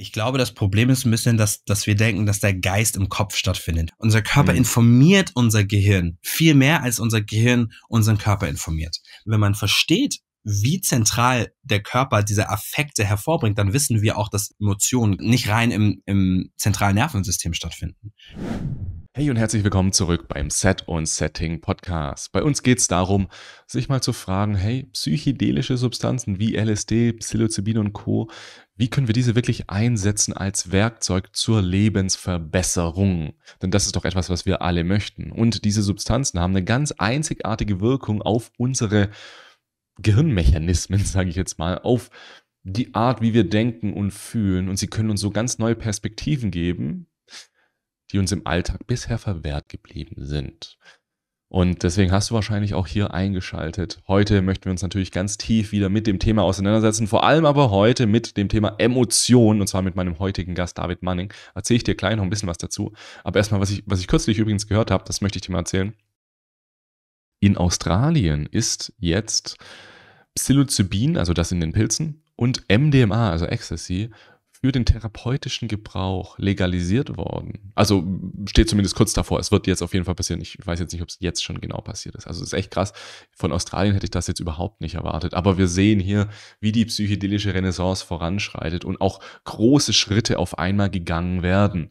Ich glaube, das Problem ist ein bisschen, dass, dass wir denken, dass der Geist im Kopf stattfindet. Unser Körper mhm. informiert unser Gehirn viel mehr, als unser Gehirn unseren Körper informiert. Wenn man versteht, wie zentral der Körper diese Affekte hervorbringt, dann wissen wir auch, dass Emotionen nicht rein im, im zentralen Nervensystem stattfinden. Hey und herzlich willkommen zurück beim Set und Setting Podcast. Bei uns geht es darum, sich mal zu fragen, hey, psychedelische Substanzen wie LSD, Psilocybin und Co., wie können wir diese wirklich einsetzen als Werkzeug zur Lebensverbesserung? Denn das ist doch etwas, was wir alle möchten. Und diese Substanzen haben eine ganz einzigartige Wirkung auf unsere Gehirnmechanismen, sage ich jetzt mal, auf die Art, wie wir denken und fühlen. Und sie können uns so ganz neue Perspektiven geben, die uns im Alltag bisher verwehrt geblieben sind. Und deswegen hast du wahrscheinlich auch hier eingeschaltet. Heute möchten wir uns natürlich ganz tief wieder mit dem Thema auseinandersetzen, vor allem aber heute mit dem Thema Emotionen und zwar mit meinem heutigen Gast David Manning. Erzähle ich dir gleich noch ein bisschen was dazu. Aber erstmal, was ich, was ich kürzlich übrigens gehört habe, das möchte ich dir mal erzählen. In Australien ist jetzt Psilocybin, also das in den Pilzen, und MDMA, also Ecstasy, für den therapeutischen Gebrauch legalisiert worden. Also steht zumindest kurz davor. Es wird jetzt auf jeden Fall passieren. Ich weiß jetzt nicht, ob es jetzt schon genau passiert ist. Also es ist echt krass. Von Australien hätte ich das jetzt überhaupt nicht erwartet. Aber wir sehen hier, wie die psychedelische Renaissance voranschreitet und auch große Schritte auf einmal gegangen werden.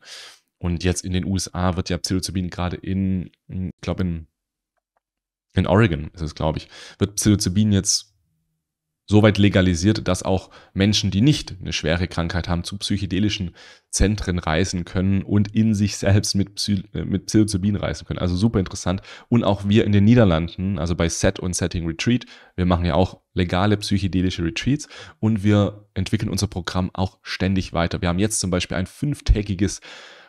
Und jetzt in den USA wird ja Psilocybin gerade in, ich glaube in in Oregon ist es, glaube ich, wird Psilocybin jetzt soweit legalisiert, dass auch Menschen, die nicht eine schwere Krankheit haben, zu psychedelischen Zentren reisen können und in sich selbst mit, Psy äh, mit Psilocybin reisen können. Also super interessant. Und auch wir in den Niederlanden, also bei Set und Setting Retreat, wir machen ja auch legale psychedelische Retreats und wir entwickeln unser Programm auch ständig weiter. Wir haben jetzt zum Beispiel ein fünftägiges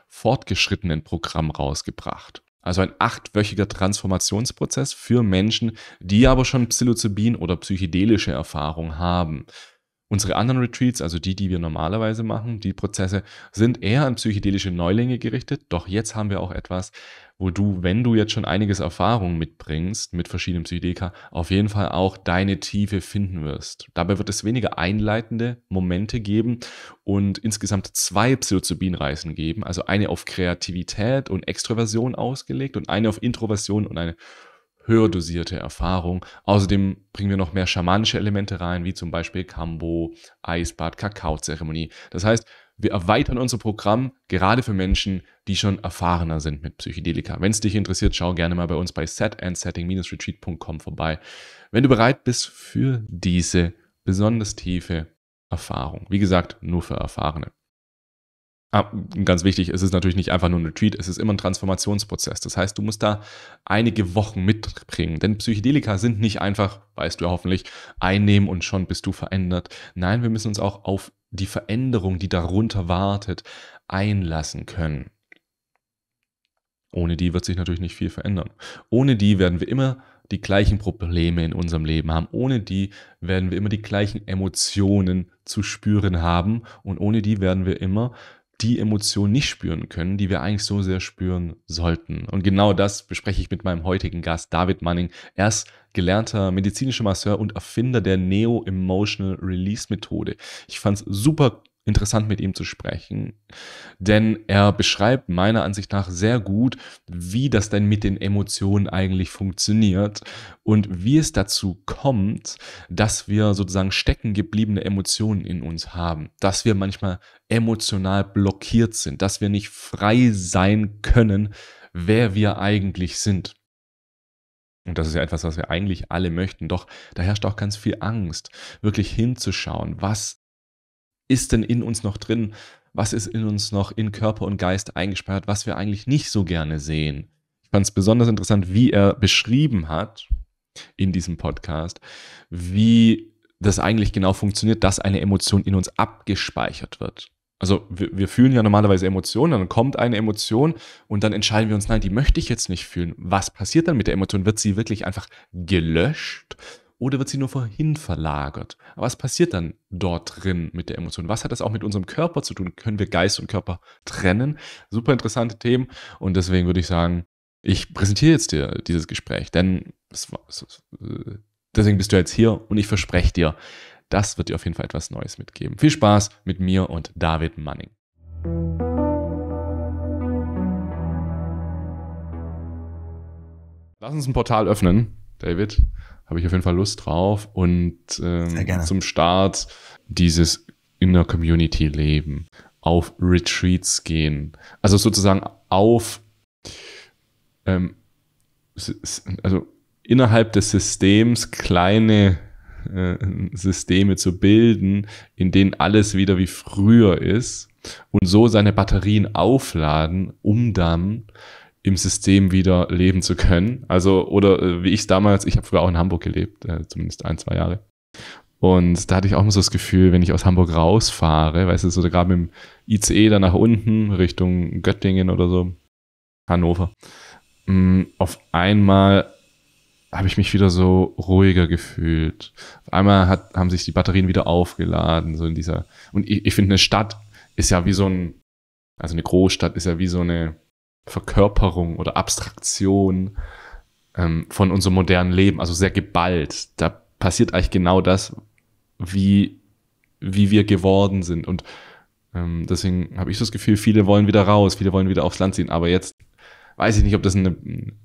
fortgeschrittenen Programm rausgebracht. Also ein achtwöchiger Transformationsprozess für Menschen, die aber schon Psilocybin oder psychedelische Erfahrung haben. Unsere anderen Retreats, also die, die wir normalerweise machen, die Prozesse sind eher an psychedelische Neulinge gerichtet. Doch jetzt haben wir auch etwas, wo du, wenn du jetzt schon einiges Erfahrung mitbringst mit verschiedenen Psychedelika, auf jeden Fall auch deine Tiefe finden wirst. Dabei wird es weniger einleitende Momente geben und insgesamt zwei Psilocybin-Reisen geben, also eine auf Kreativität und Extroversion ausgelegt und eine auf Introversion und eine höher dosierte Erfahrung. Außerdem bringen wir noch mehr schamanische Elemente rein, wie zum Beispiel Kambo, Eisbad, Kakaozeremonie. Das heißt, wir erweitern unser Programm gerade für Menschen, die schon erfahrener sind mit Psychedelika. Wenn es dich interessiert, schau gerne mal bei uns bei setandsetting-retreat.com vorbei, wenn du bereit bist für diese besonders tiefe Erfahrung. Wie gesagt, nur für Erfahrene. Ah, ganz wichtig, es ist natürlich nicht einfach nur ein Retreat, es ist immer ein Transformationsprozess. Das heißt, du musst da einige Wochen mitbringen, denn Psychedelika sind nicht einfach, weißt du ja hoffentlich, einnehmen und schon bist du verändert. Nein, wir müssen uns auch auf die Veränderung, die darunter wartet, einlassen können. Ohne die wird sich natürlich nicht viel verändern. Ohne die werden wir immer die gleichen Probleme in unserem Leben haben. Ohne die werden wir immer die gleichen Emotionen zu spüren haben. Und ohne die werden wir immer die Emotionen nicht spüren können, die wir eigentlich so sehr spüren sollten. Und genau das bespreche ich mit meinem heutigen Gast David Manning. Er ist gelernter medizinischer Masseur und Erfinder der Neo-Emotional Release Methode. Ich fand es super interessant mit ihm zu sprechen, denn er beschreibt meiner Ansicht nach sehr gut, wie das denn mit den Emotionen eigentlich funktioniert und wie es dazu kommt, dass wir sozusagen stecken gebliebene Emotionen in uns haben, dass wir manchmal emotional blockiert sind, dass wir nicht frei sein können, wer wir eigentlich sind. Und das ist ja etwas, was wir eigentlich alle möchten. Doch da herrscht auch ganz viel Angst, wirklich hinzuschauen, was ist denn in uns noch drin? Was ist in uns noch in Körper und Geist eingespeichert, was wir eigentlich nicht so gerne sehen? Ich fand es besonders interessant, wie er beschrieben hat in diesem Podcast, wie das eigentlich genau funktioniert, dass eine Emotion in uns abgespeichert wird. Also wir, wir, fühlen ja normalerweise Emotionen, dann kommt eine Emotion und dann entscheiden wir uns, nein, die möchte ich jetzt nicht fühlen. Was passiert dann mit der Emotion? Wird sie wirklich einfach gelöscht oder wird sie nur vorhin verlagert? was passiert dann dort drin mit der Emotion? Was hat das auch mit unserem Körper zu tun? Können wir Geist und Körper trennen? Super interessante Themen und deswegen würde ich sagen, ich präsentiere jetzt dir dieses Gespräch, denn es war, es, äh, deswegen bist du jetzt hier und ich verspreche dir, das wird dir auf jeden Fall etwas Neues mitgeben. Viel Spaß mit mir und David Manning. Lass uns ein Portal öffnen, David, habe ich auf jeden Fall Lust drauf. Und ähm, zum Start dieses in der Community leben, auf Retreats gehen, also sozusagen auf, ähm, also innerhalb des Systems kleine äh, Systeme zu bilden, in denen alles wieder wie früher ist und so seine Batterien aufladen, um dann im System wieder leben zu können. Also, oder äh, wie ich es damals, ich habe früher auch in Hamburg gelebt, äh, zumindest ein, zwei Jahre. Und da hatte ich auch immer so das Gefühl, wenn ich aus Hamburg rausfahre, weißt du, so gerade mit dem ICE dann nach unten Richtung Göttingen oder so, Hannover, mh, mm, auf einmal habe ich mich wieder so ruhiger gefühlt. Auf einmal hat, haben sich die Batterien wieder aufgeladen, so in dieser. Und ich, ich finde, eine Stadt ist ja wie so ein, also eine Großstadt ist ja wie so eine Verkörperung oder Abstraktion ähm, von unserem modernen Leben, also sehr geballt. Da passiert eigentlich genau das, wie, wie wir geworden sind. Und ähm, deswegen habe ich das Gefühl, viele wollen wieder raus, viele wollen wieder aufs Land ziehen. Aber jetzt weiß ich nicht, ob das eine,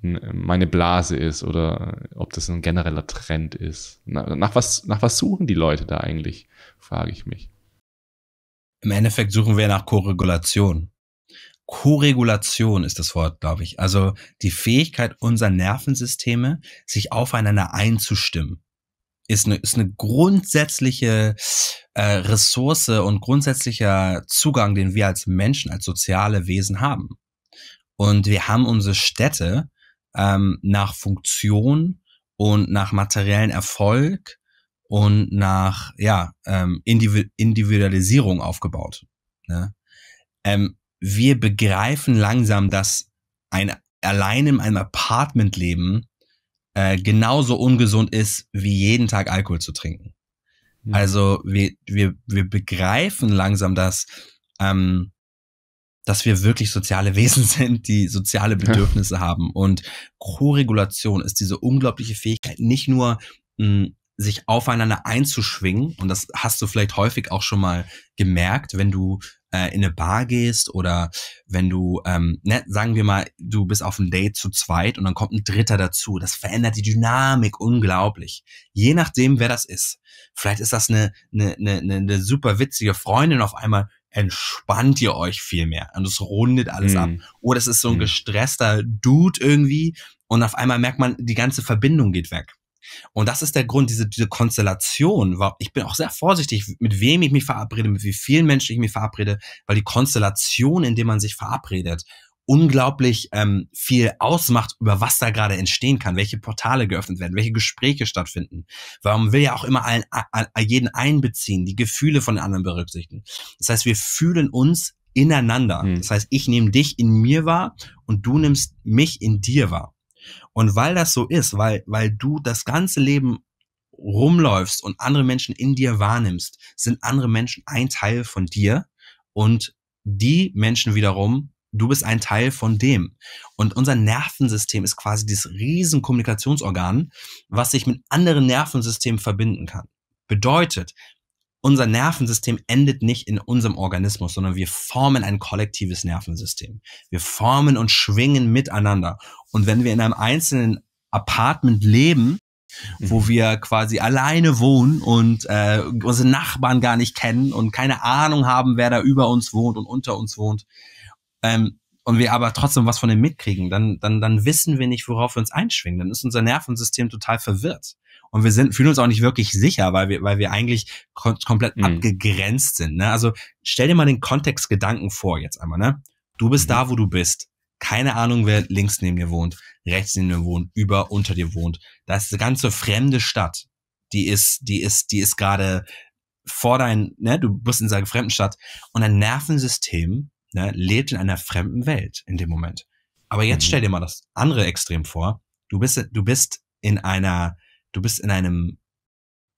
eine, meine Blase ist oder ob das ein genereller Trend ist. Na, nach, was, nach was suchen die Leute da eigentlich, frage ich mich. Im Endeffekt suchen wir nach Korregulation. Koregulation ist das Wort, glaube ich. Also die Fähigkeit unserer Nervensysteme, sich aufeinander einzustimmen, ist eine, ist eine grundsätzliche äh, Ressource und grundsätzlicher Zugang, den wir als Menschen, als soziale Wesen haben. Und wir haben unsere Städte ähm, nach Funktion und nach materiellen Erfolg und nach ja ähm, Individualisierung aufgebaut. Ne? Ähm, wir begreifen langsam, dass ein allein in einem Apartment leben äh, genauso ungesund ist, wie jeden Tag Alkohol zu trinken. Mhm. Also wir, wir, wir begreifen langsam, dass, ähm, dass wir wirklich soziale Wesen sind, die soziale Bedürfnisse ja. haben. Und Co-Regulation ist diese unglaubliche Fähigkeit, nicht nur mh, hm, sich aufeinander einzuschwingen. Und das hast du vielleicht häufig auch schon mal gemerkt, wenn du äh, in eine Bar gehst oder wenn du, ähm, ne, sagen wir mal, du bist auf ein Date zu zweit und dann kommt ein Dritter dazu. Das verändert die Dynamik unglaublich. Je nachdem, wer das ist. Vielleicht ist das eine, eine, eine, eine ne super witzige Freundin auf einmal entspannt ihr euch viel mehr und es rundet alles mhm. ab. Oder es ist so ein mhm. gestresster Dude irgendwie und auf einmal merkt man, die ganze Verbindung geht weg. Und das ist der Grund, diese, diese Konstellation. Ich bin auch sehr vorsichtig, mit wem ich mich verabrede, mit wie vielen Menschen ich mich verabrede, weil die Konstellation, in der man sich verabredet, unglaublich ähm, viel ausmacht, über was da gerade entstehen kann, welche Portale geöffnet werden, welche Gespräche stattfinden. Warum will ja auch immer allen, allen, jeden einbeziehen, die Gefühle von den anderen berücksichtigen. Das heißt, wir fühlen uns ineinander. Mhm. Das heißt, ich nehme dich in mir wahr und du nimmst mich in dir wahr. Und weil das so ist, weil, weil du das ganze Leben rumläufst und andere Menschen in dir wahrnimmst, sind andere Menschen ein Teil von dir und die Menschen wiederum, du bist ein Teil von dem. Und unser Nervensystem ist quasi dieses riesen Kommunikationsorgan, was sich mit anderen Nervensystemen verbinden kann. Bedeutet, unser Nervensystem endet nicht in unserem Organismus, sondern wir formen ein kollektives Nervensystem. Wir formen und schwingen miteinander. Und wenn wir in einem einzelnen Apartment leben, mhm. wo wir quasi alleine wohnen und äh, unsere Nachbarn gar nicht kennen und keine Ahnung haben, wer da über uns wohnt und unter uns wohnt, ähm, und wir aber trotzdem was von dem mitkriegen, dann, dann, dann wissen wir nicht, worauf wir uns einschwingen. Dann ist unser Nervensystem total verwirrt und wir sind, fühlen uns auch nicht wirklich sicher, weil wir, weil wir eigentlich kom komplett mhm. abgegrenzt sind. Ne? Also stell dir mal den Kontext Gedanken vor jetzt einmal. Ne? Du bist mhm. da, wo du bist. Keine Ahnung, wer links neben dir wohnt, rechts neben dir wohnt, über, unter dir wohnt. Das ist eine ganze fremde Stadt. Die ist, die ist, die ist gerade vor dein, ne, du bist in einer fremden Stadt und dein Nervensystem ne, lebt in einer fremden Welt in dem Moment. Aber jetzt mhm. stell dir mal das andere Extrem vor. Du bist, du bist in einer du bist in einem,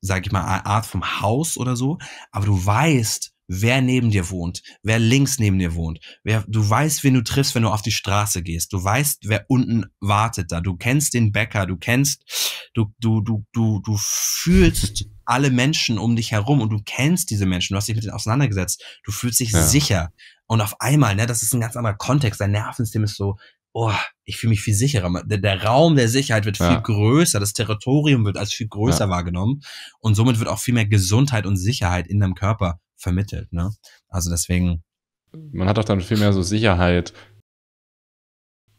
sag ich mal, Art vom Haus oder so, aber du weißt, wer neben dir wohnt, wer links neben dir wohnt, wer, du weißt, wen du triffst, wenn du auf die Straße gehst, du weißt, wer unten wartet da, du kennst den Bäcker, du kennst, du, du, du, du, du fühlst alle Menschen um dich herum und du kennst diese Menschen, du hast dich mit denen auseinandergesetzt, du fühlst dich ja. sicher und auf einmal, ne, das ist ein ganz anderer Kontext, dein Nervensystem ist so, oh, ich fühle mich viel sicherer. Der, der, Raum der Sicherheit wird viel größer, das Territorium wird als viel größer ja. wahrgenommen und somit wird auch viel mehr Gesundheit und Sicherheit in deinem Körper vermittelt. Ne? Also deswegen. Man hat auch dann viel mehr so Sicherheit,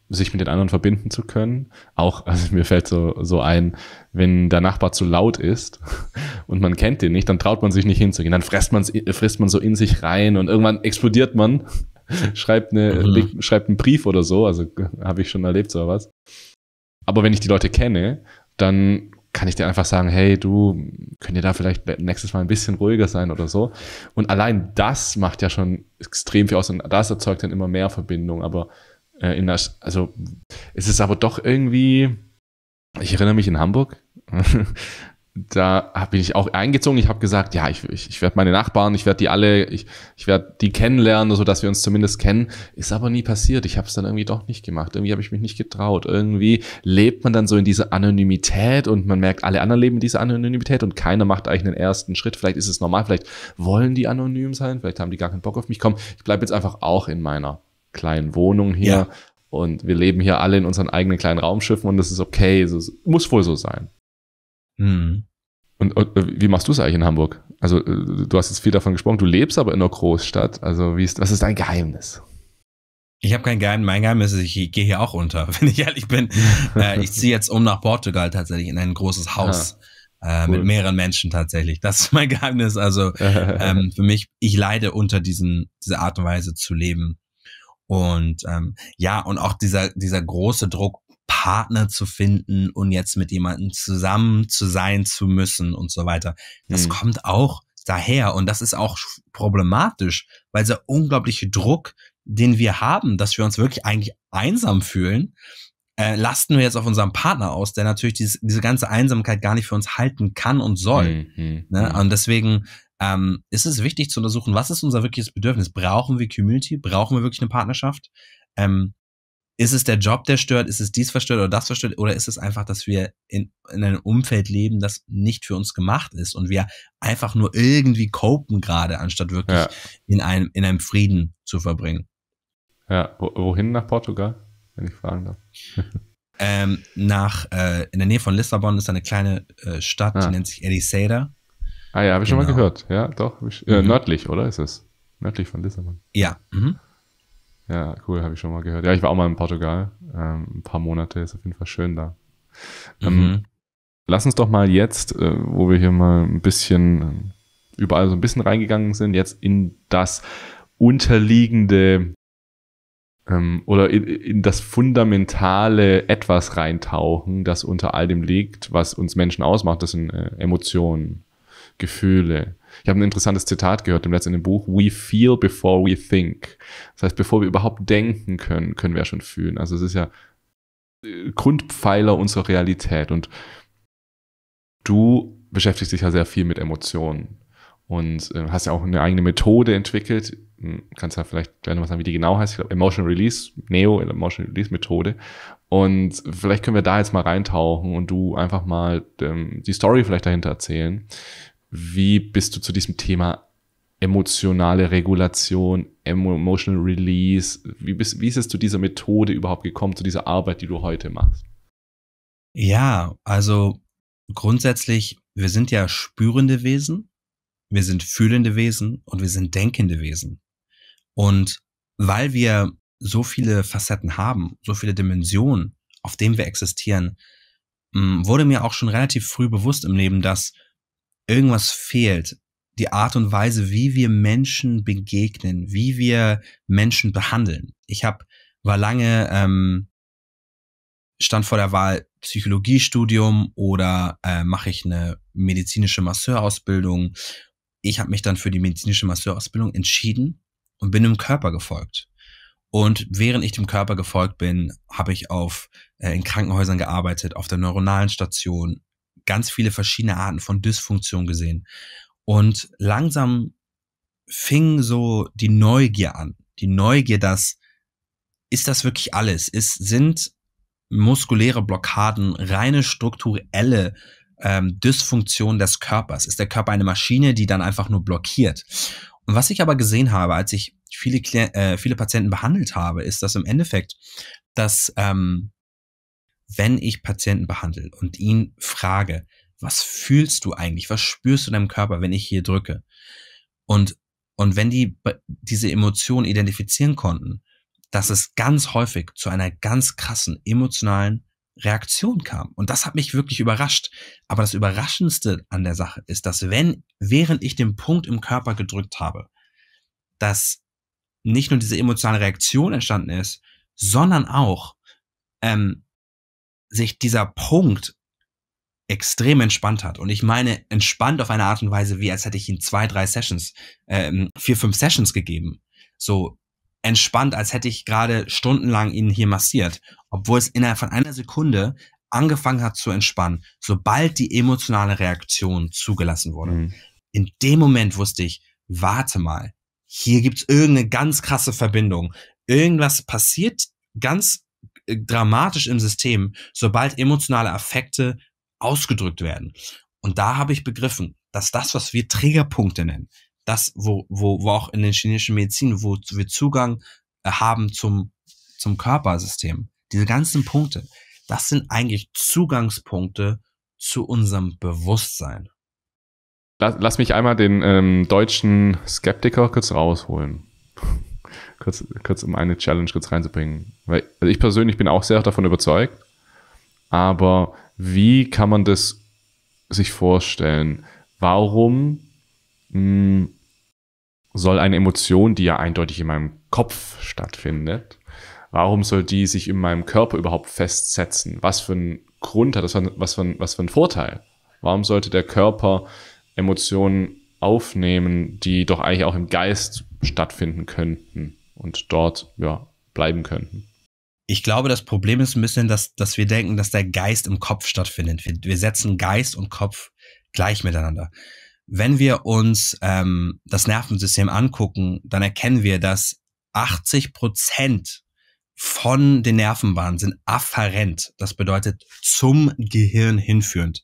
sich mit den anderen verbinden zu können. Auch, also mir fällt so, so ein, wenn der Nachbar zu laut ist und man kennt den nicht, dann traut man sich nicht hinzugehen. Dann frisst man so in sich rein und irgendwann explodiert man schreibt, eine, mhm. leg, schreibt einen Brief oder so, also habe ich schon erlebt sowas. Aber wenn ich die Leute kenne, dann kann ich dir einfach sagen, hey, du, könnt ihr da vielleicht nächstes Mal ein bisschen ruhiger sein oder so. Und allein das macht ja schon extrem viel aus und das erzeugt dann immer mehr Verbindung. Aber äh, in das, also es ist aber doch irgendwie, ich erinnere mich in Hamburg, da bin ich auch eingezogen. Ich habe gesagt, ja, ich, ich, ich werde meine Nachbarn, ich werde die alle, ich, ich werde die kennenlernen, so dass wir uns zumindest kennen. Ist aber nie passiert. Ich habe es dann irgendwie doch nicht gemacht. Irgendwie habe ich mich nicht getraut. Irgendwie lebt man dann so in dieser Anonymität und man merkt, alle anderen leben in dieser Anonymität und keiner macht eigentlich einen ersten Schritt. Vielleicht ist es normal, vielleicht wollen die anonym sein, vielleicht haben die gar keinen Bock auf mich. Komm, ich bleibe jetzt einfach auch in meiner kleinen Wohnung hier. Ja. Und wir leben hier alle in unseren eigenen kleinen Raumschiffen und das ist okay. Es muss wohl so sein. Mhm. Und, und, äh, wie machst du es eigentlich in Hamburg? Also äh, du hast jetzt viel davon gesprochen, du lebst aber in einer Großstadt. Also wie ist, was ist dein Geheimnis? Ich habe kein Geheimnis. Mein Geheimnis ist, ich gehe hier auch unter, wenn ich ehrlich bin. äh, ich ziehe jetzt um nach Portugal tatsächlich in ein großes ah, Haus. Ja. Äh, cool. mit mehreren Menschen tatsächlich. Das ist mein Geheimnis. Also ähm, für mich, ich leide unter diesen, dieser Art und Weise zu leben. Und ähm, ja, und auch dieser, dieser große Druck, Partner zu finden und jetzt mit jemandem zusammen zu sein zu müssen und so weiter. Das mhm. kommt auch daher und das ist auch problematisch, weil dieser unglaubliche Druck, den wir haben, dass wir uns wirklich eigentlich einsam fühlen, äh, lasten wir jetzt auf unserem Partner aus, der natürlich dieses, diese ganze Einsamkeit gar nicht für uns halten kann und soll. Mhm. mhm ne? Mhm. Und deswegen ähm, ist es wichtig zu untersuchen, was ist unser wirkliches Bedürfnis? Brauchen wir Community? Brauchen wir wirklich eine Partnerschaft? Ähm, ist es der Job, der stört? Ist es dies verstört oder das verstört? Oder ist es einfach, dass wir in, in einem Umfeld leben, das nicht für uns gemacht ist und wir einfach nur irgendwie copen gerade, anstatt wirklich ja. in, einem, in einem Frieden zu verbringen? Ja, wohin nach Portugal, wenn ich fragen darf? ähm, nach, äh, in der Nähe von Lissabon ist eine kleine äh, Stadt, ah. die nennt sich Ericeira. Ah ja, habe ich genau. schon mal genau. gehört. Ja, doch. Ich, äh, mhm. Nördlich, oder ist es? Nördlich von Lissabon. Ja. Mhm. Ja, cool, habe ich schon mal gehört. Ja, ich war auch mal in Portugal. Ähm, ein paar Monate ist auf jeden Fall schön da. Ähm, mhm. lass uns doch mal jetzt, äh, wo wir hier mal ein bisschen äh, überall so ein bisschen reingegangen sind, jetzt in das unterliegende ähm, oder in, in, das fundamentale etwas reintauchen, das unter all dem liegt, was uns Menschen ausmacht. Das sind äh, Emotionen, Gefühle, ich habe ein interessantes Zitat gehört im letzten Buch. We feel before we think. Das heißt, bevor wir überhaupt denken können, können wir ja schon fühlen. Also es ist ja äh, Grundpfeiler unserer Realität. Und du beschäftigst dich ja sehr viel mit Emotionen und äh, hast ja auch eine eigene Methode entwickelt. Hm, kannst ja vielleicht gleich nochmal sagen, wie die genau heißt. Ich glaube, Emotion Release, Neo Emotion Release Methode. Und vielleicht können wir da jetzt mal reintauchen und du einfach mal ähm, die Story vielleicht dahinter erzählen, wie bist du zu diesem Thema emotionale Regulation, emotional release? Wie, bist, wie ist es zu dieser Methode überhaupt gekommen, zu dieser Arbeit, die du heute machst? Ja, also grundsätzlich, wir sind ja spürende Wesen, wir sind fühlende Wesen und wir sind denkende Wesen. Und weil wir so viele Facetten haben, so viele Dimensionen, auf denen wir existieren, hm, wurde mir auch schon relativ früh bewusst im Leben, dass irgendwas fehlt. Die Art und Weise, wie wir Menschen begegnen, wie wir Menschen behandeln. Ich habe war lange ähm, stand vor der Wahl Psychologiestudium oder äh, mache ich eine medizinische Masseurausbildung. Ich habe mich dann für die medizinische Masseurausbildung entschieden und bin dem Körper gefolgt. Und während ich dem Körper gefolgt bin, habe ich auf äh, in Krankenhäusern gearbeitet, auf der neuronalen Station, ganz viele verschiedene Arten von Dysfunktion gesehen. Und langsam fing so die Neugier an. Die Neugier, dass ist das wirklich alles? Ist, sind muskuläre Blockaden reine strukturelle ähm, Dysfunktion des Körpers? Ist der Körper eine Maschine, die dann einfach nur blockiert? Und was ich aber gesehen habe, als ich viele, äh, viele Patienten behandelt habe, ist, dass im Endeffekt dass ähm, wenn ich Patienten behandle und ihn frage, was fühlst du eigentlich? Was spürst du in deinem Körper, wenn ich hier drücke? Und, und wenn die diese Emotionen identifizieren konnten, dass es ganz häufig zu einer ganz krassen emotionalen Reaktion kam. Und das hat mich wirklich überrascht. Aber das Überraschendste an der Sache ist, dass wenn, während ich den Punkt im Körper gedrückt habe, dass nicht nur diese emotionale Reaktion entstanden ist, sondern auch ähm, sich dieser Punkt extrem entspannt hat. Und ich meine entspannt auf eine Art und Weise, wie als hätte ich ihn zwei, drei Sessions, ähm, vier, fünf Sessions gegeben. So entspannt, als hätte ich gerade stundenlang ihn hier massiert, obwohl es innerhalb von einer Sekunde angefangen hat zu entspannen, sobald die emotionale Reaktion zugelassen wurde. Mhm. In dem Moment wusste ich, warte mal, hier gibt's irgendeine ganz krasse Verbindung. Irgendwas passiert ganz dramatisch im System, sobald emotionale Affekte ausgedrückt werden. Und da habe ich begriffen, dass das, was wir Triggerpunkte nennen, das, wo, wo, wo auch in den chinesischen Medizin, wo wir Zugang äh, haben zum, zum Körpersystem, diese ganzen Punkte, das sind eigentlich Zugangspunkte zu unserem Bewusstsein. Lass, mich einmal den ähm, deutschen Skeptiker kurz rausholen kurz, kurz um eine Challenge kurz reinzubringen. Weil also ich persönlich bin auch sehr davon überzeugt, aber wie kann man das sich vorstellen? Warum mh, hm, soll eine Emotion, die ja eindeutig in meinem Kopf stattfindet, warum soll die sich in meinem Körper überhaupt festsetzen? Was für ein Grund hat das? Was für, ein, was für ein Vorteil? Warum sollte der Körper Emotionen aufnehmen, die doch eigentlich auch im Geist stattfinden könnten? und dort ja, bleiben könnten. Ich glaube, das Problem ist ein bisschen, dass, dass wir denken, dass der Geist im Kopf stattfindet. Wir, wir setzen Geist und Kopf gleich miteinander. Wenn wir uns ähm, das Nervensystem angucken, dann erkennen wir, dass 80 Prozent von den Nervenbahnen sind afferent. Das bedeutet zum Gehirn hinführend.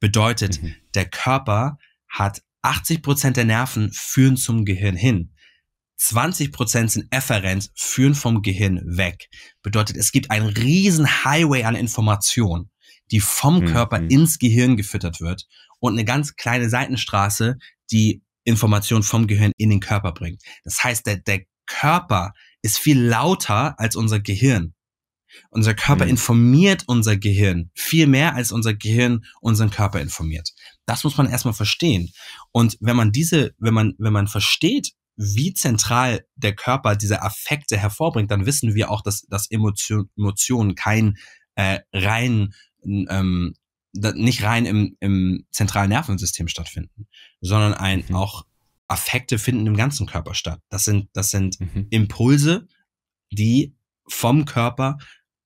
Bedeutet, mhm. der Körper hat 80 Prozent der Nerven führen zum Gehirn hin. 20% sind efferent, führen vom Gehirn weg. Bedeutet, es gibt einen riesen Highway an Informationen, die vom mhm. Körper hm. ins Gehirn gefüttert wird und eine ganz kleine Seitenstraße, die Informationen vom Gehirn in den Körper bringt. Das heißt, der, der Körper ist viel lauter als unser Gehirn. Unser Körper mhm. informiert unser Gehirn viel mehr als unser Gehirn unseren Körper informiert. Das muss man erstmal verstehen. Und wenn man diese, wenn man, wenn man versteht, wie zentral der Körper diese Affekte hervorbringt, dann wissen wir auch, dass, dass Emotion, Emotionen kein äh, rein ähm, nicht rein im, im zentralen Nervensystem stattfinden, sondern ein mhm. auch Affekte finden im ganzen Körper statt. Das sind das sind mhm. Impulse, die vom Körper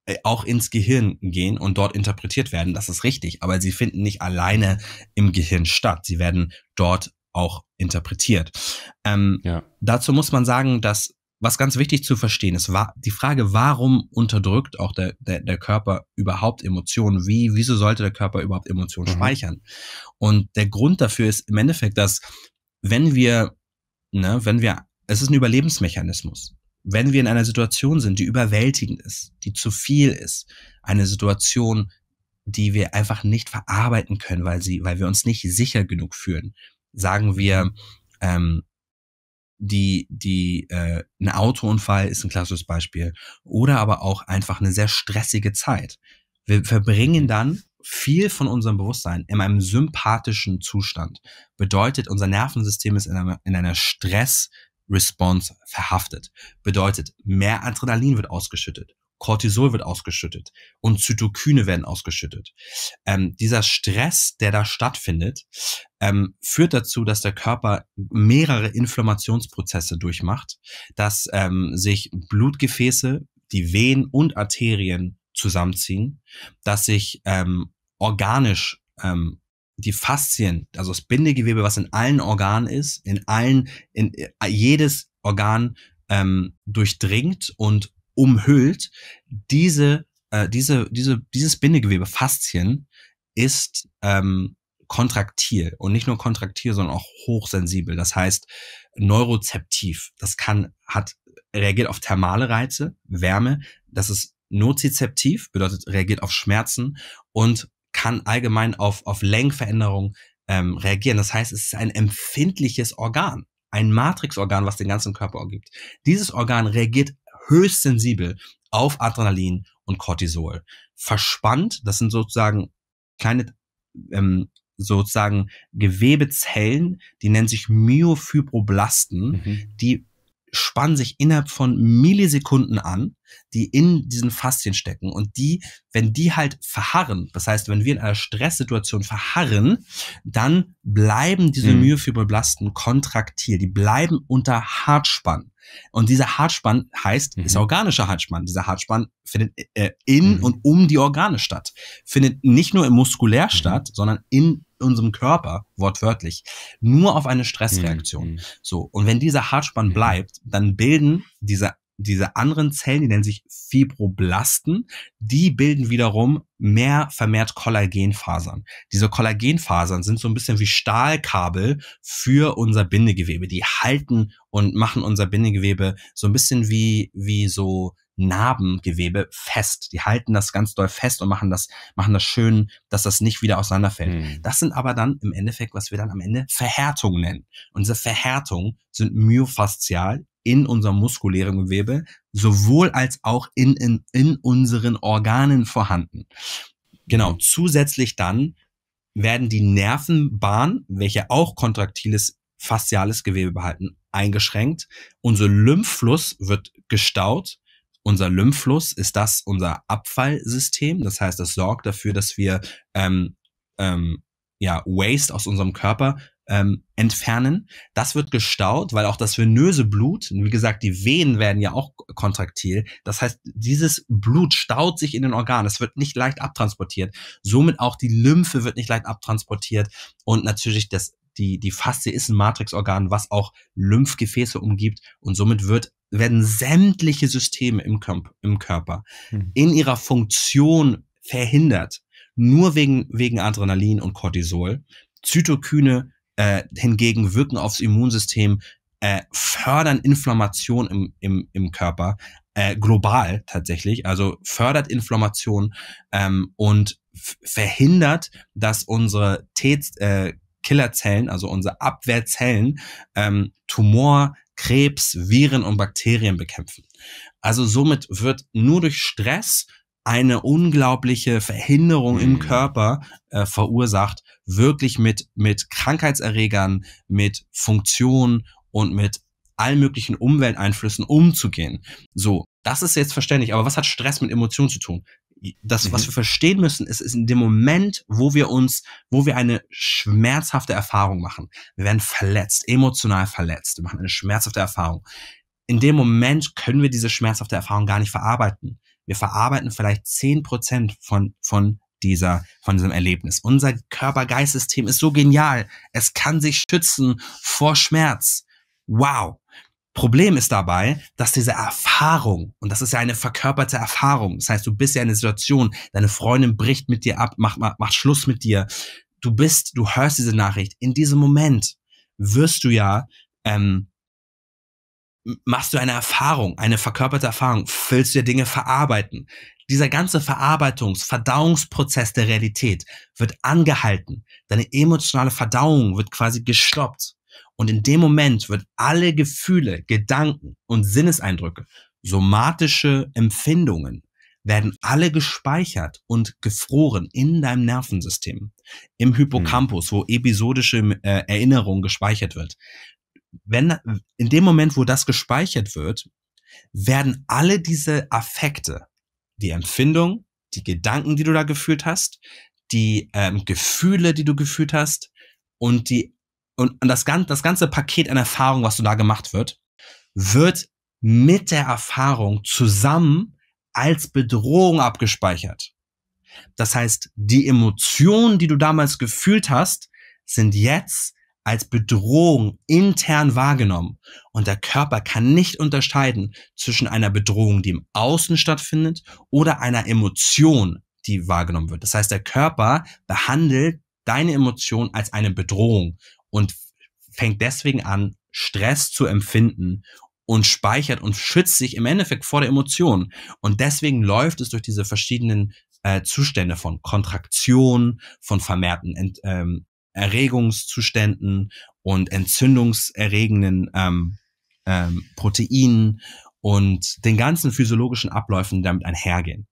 äh, auch ins Gehirn gehen und dort interpretiert werden. Das ist richtig, aber sie finden nicht alleine im Gehirn statt. Sie werden dort auch interpretiert. Ähm, ja. Dazu muss man sagen, dass was ganz wichtig zu verstehen ist, war die Frage, warum unterdrückt auch der, der, der Körper überhaupt Emotionen? Wie, wieso sollte der Körper überhaupt Emotionen mhm. speichern? Und der Grund dafür ist im Endeffekt, dass wenn wir, ne, wenn wir, es ist ein Überlebensmechanismus. Wenn wir in einer Situation sind, die überwältigend ist, die zu viel ist, eine Situation, die wir einfach nicht verarbeiten können, weil sie, weil wir uns nicht sicher genug fühlen, sagen wir, mhm. ähm, die, die, äh, ein Autounfall ist ein klassisches Beispiel. Oder aber auch einfach eine sehr stressige Zeit. Wir verbringen mhm. dann viel von unserem Bewusstsein in einem sympathischen Zustand. Bedeutet, unser Nervensystem ist in einer, in einer Stress-Response verhaftet. Bedeutet, mehr Adrenalin wird ausgeschüttet. Cortisol wird ausgeschüttet und Zytokine werden ausgeschüttet. Ähm, dieser Stress, der da stattfindet, ähm, führt dazu, dass der Körper mehrere Inflammationsprozesse durchmacht, dass ähm, sich Blutgefäße, die Venen und Arterien zusammenziehen, dass sich ähm, organisch ähm, die Faszien, also das Bindegewebe, was in allen Organen ist, in allen, in äh, jedes Organ ähm, durchdringt und umhüllt. Diese, äh, diese, diese, dieses Bindegewebe, Faszien, ist ähm, kontraktil und nicht nur kontraktil, sondern auch hochsensibel. Das heißt neurozeptiv. Das kann, hat, reagiert auf thermale Reize, Wärme. Das ist nozizeptiv, bedeutet reagiert auf Schmerzen und kann allgemein auf, auf Lenkveränderungen ähm, reagieren. Das heißt, es ist ein empfindliches Organ, ein Matrixorgan, was den ganzen Körper umgibt. Dieses Organ reagiert höchst sensibel auf Adrenalin und Cortisol. Verspannt, das sind sozusagen kleine ähm, sozusagen Gewebezellen, die nennen sich Myofibroblasten, mhm. die spannen sich innerhalb von Millisekunden an, die in diesen Faszien stecken und die, wenn die halt verharren, das heißt, wenn wir in einer Stresssituation verharren, dann bleiben diese mhm. Myofibroblasten kontraktil, die bleiben unter Hartspann. Und dieser Hartspann heißt, mhm. ist organischer Hartspann. Dieser Hartspann findet äh, in mhm. und um die Organe statt. Findet nicht nur im Muskulär mhm. statt, sondern in unserem Körper, wortwörtlich, nur auf eine Stressreaktion. Mhm. mhm. So. Und wenn dieser Hartspann mhm. bleibt, dann bilden diese diese anderen Zellen, die nennen sich Fibroblasten, die bilden wiederum mehr vermehrt Kollagenfasern. Diese Kollagenfasern sind so ein bisschen wie Stahlkabel für unser Bindegewebe. Die halten und machen unser Bindegewebe so ein bisschen wie, wie so Narbengewebe fest. Die halten das ganz doll fest und machen das, machen das schön, dass das nicht wieder auseinanderfällt. Mhm. Das sind aber dann im Endeffekt, was wir dann am Ende Verhärtung nennen. Und diese Verhärtung sind myofaszial in unserem muskulären Gewebe, sowohl als auch in, in, in unseren Organen vorhanden. Genau, zusätzlich dann werden die Nervenbahnen, welche auch kontraktiles fasziales Gewebe behalten, eingeschränkt. Unser Lymphfluss wird gestaut unser Lymphfluss ist das unser Abfallsystem. Das heißt, das sorgt dafür, dass wir ähm, ähm, ja, Waste aus unserem Körper ähm, entfernen. Das wird gestaut, weil auch das venöse Blut, wie gesagt, die Venen werden ja auch kontraktil. Das heißt, dieses Blut staut sich in den Organen. Es wird nicht leicht abtransportiert. Somit auch die Lymphe wird nicht leicht abtransportiert. Und natürlich das die, die Faszie ist ein Matrixorgan, was auch Lymphgefäße umgibt und somit wird, werden sämtliche Systeme im, Körp im Körper mhm. in ihrer Funktion verhindert. Nur wegen, wegen Adrenalin und Cortisol. Zytokine äh, hingegen wirken aufs Immunsystem, äh, fördern Inflammation im, im, im Körper, äh, global tatsächlich, also fördert Inflammation ähm, und verhindert, dass unsere T äh, Killerzellen, also unsere Abwehrzellen, ähm, Tumor, Krebs, Viren und Bakterien bekämpfen. Also somit wird nur durch Stress eine unglaubliche Verhinderung im mhm. Körper äh, verursacht, wirklich mit, mit Krankheitserregern, mit Funktionen und mit allen möglichen Umwelteinflüssen umzugehen. So, das ist jetzt verständlich. Aber was hat Stress mit Emotionen zu tun? das, mhm. was wir verstehen müssen, ist, ist in dem Moment, wo wir uns, wo wir eine schmerzhafte Erfahrung machen. Wir werden verletzt, emotional verletzt. Wir machen eine schmerzhafte Erfahrung. In dem Moment können wir diese schmerzhafte Erfahrung gar nicht verarbeiten. Wir verarbeiten vielleicht zehn Prozent von, von dieser, von diesem Erlebnis. Unser Körper-Geist-System ist so genial. Es kann sich schützen vor Schmerz. Wow. Problem ist dabei, dass diese Erfahrung, und das ist ja eine verkörperte Erfahrung, das heißt, du bist ja in einer Situation, deine Freundin bricht mit dir ab, macht, macht Schluss mit dir, du bist, du hörst diese Nachricht, in diesem Moment wirst du ja, ähm, machst du eine Erfahrung, eine verkörperte Erfahrung, willst du dir Dinge verarbeiten. Dieser ganze Verarbeitungs-, Verdauungsprozess der Realität wird angehalten. Deine emotionale Verdauung wird quasi gestoppt. Und in dem Moment wird alle Gefühle, Gedanken und Sinneseindrücke, somatische Empfindungen, werden alle gespeichert und gefroren in deinem Nervensystem, im Hippocampus, wo episodische äh, Erinnerung gespeichert wird. Wenn in dem Moment, wo das gespeichert wird, werden alle diese Affekte, die Empfindung, die Gedanken, die du da gefühlt hast, die ähm, Gefühle, die du gefühlt hast und die und, und das, ganze, das ganze Paket an Erfahrung, was du da gemacht wird, wird mit der Erfahrung zusammen als Bedrohung abgespeichert. Das heißt, die Emotionen, die du damals gefühlt hast, sind jetzt als Bedrohung intern wahrgenommen. Und der Körper kann nicht unterscheiden zwischen einer Bedrohung, die im Außen stattfindet, oder einer Emotion, die wahrgenommen wird. Das heißt, der Körper behandelt deine Emotion als eine Bedrohung und fängt deswegen an, Stress zu empfinden und speichert und schützt sich im Endeffekt vor der Emotion. Und deswegen läuft es durch diese verschiedenen äh, Zustände von Kontraktion, von vermehrten Ent, ähm, Erregungszuständen und entzündungserregenden ähm, ähm, Proteinen und den ganzen physiologischen Abläufen, die damit einhergehen.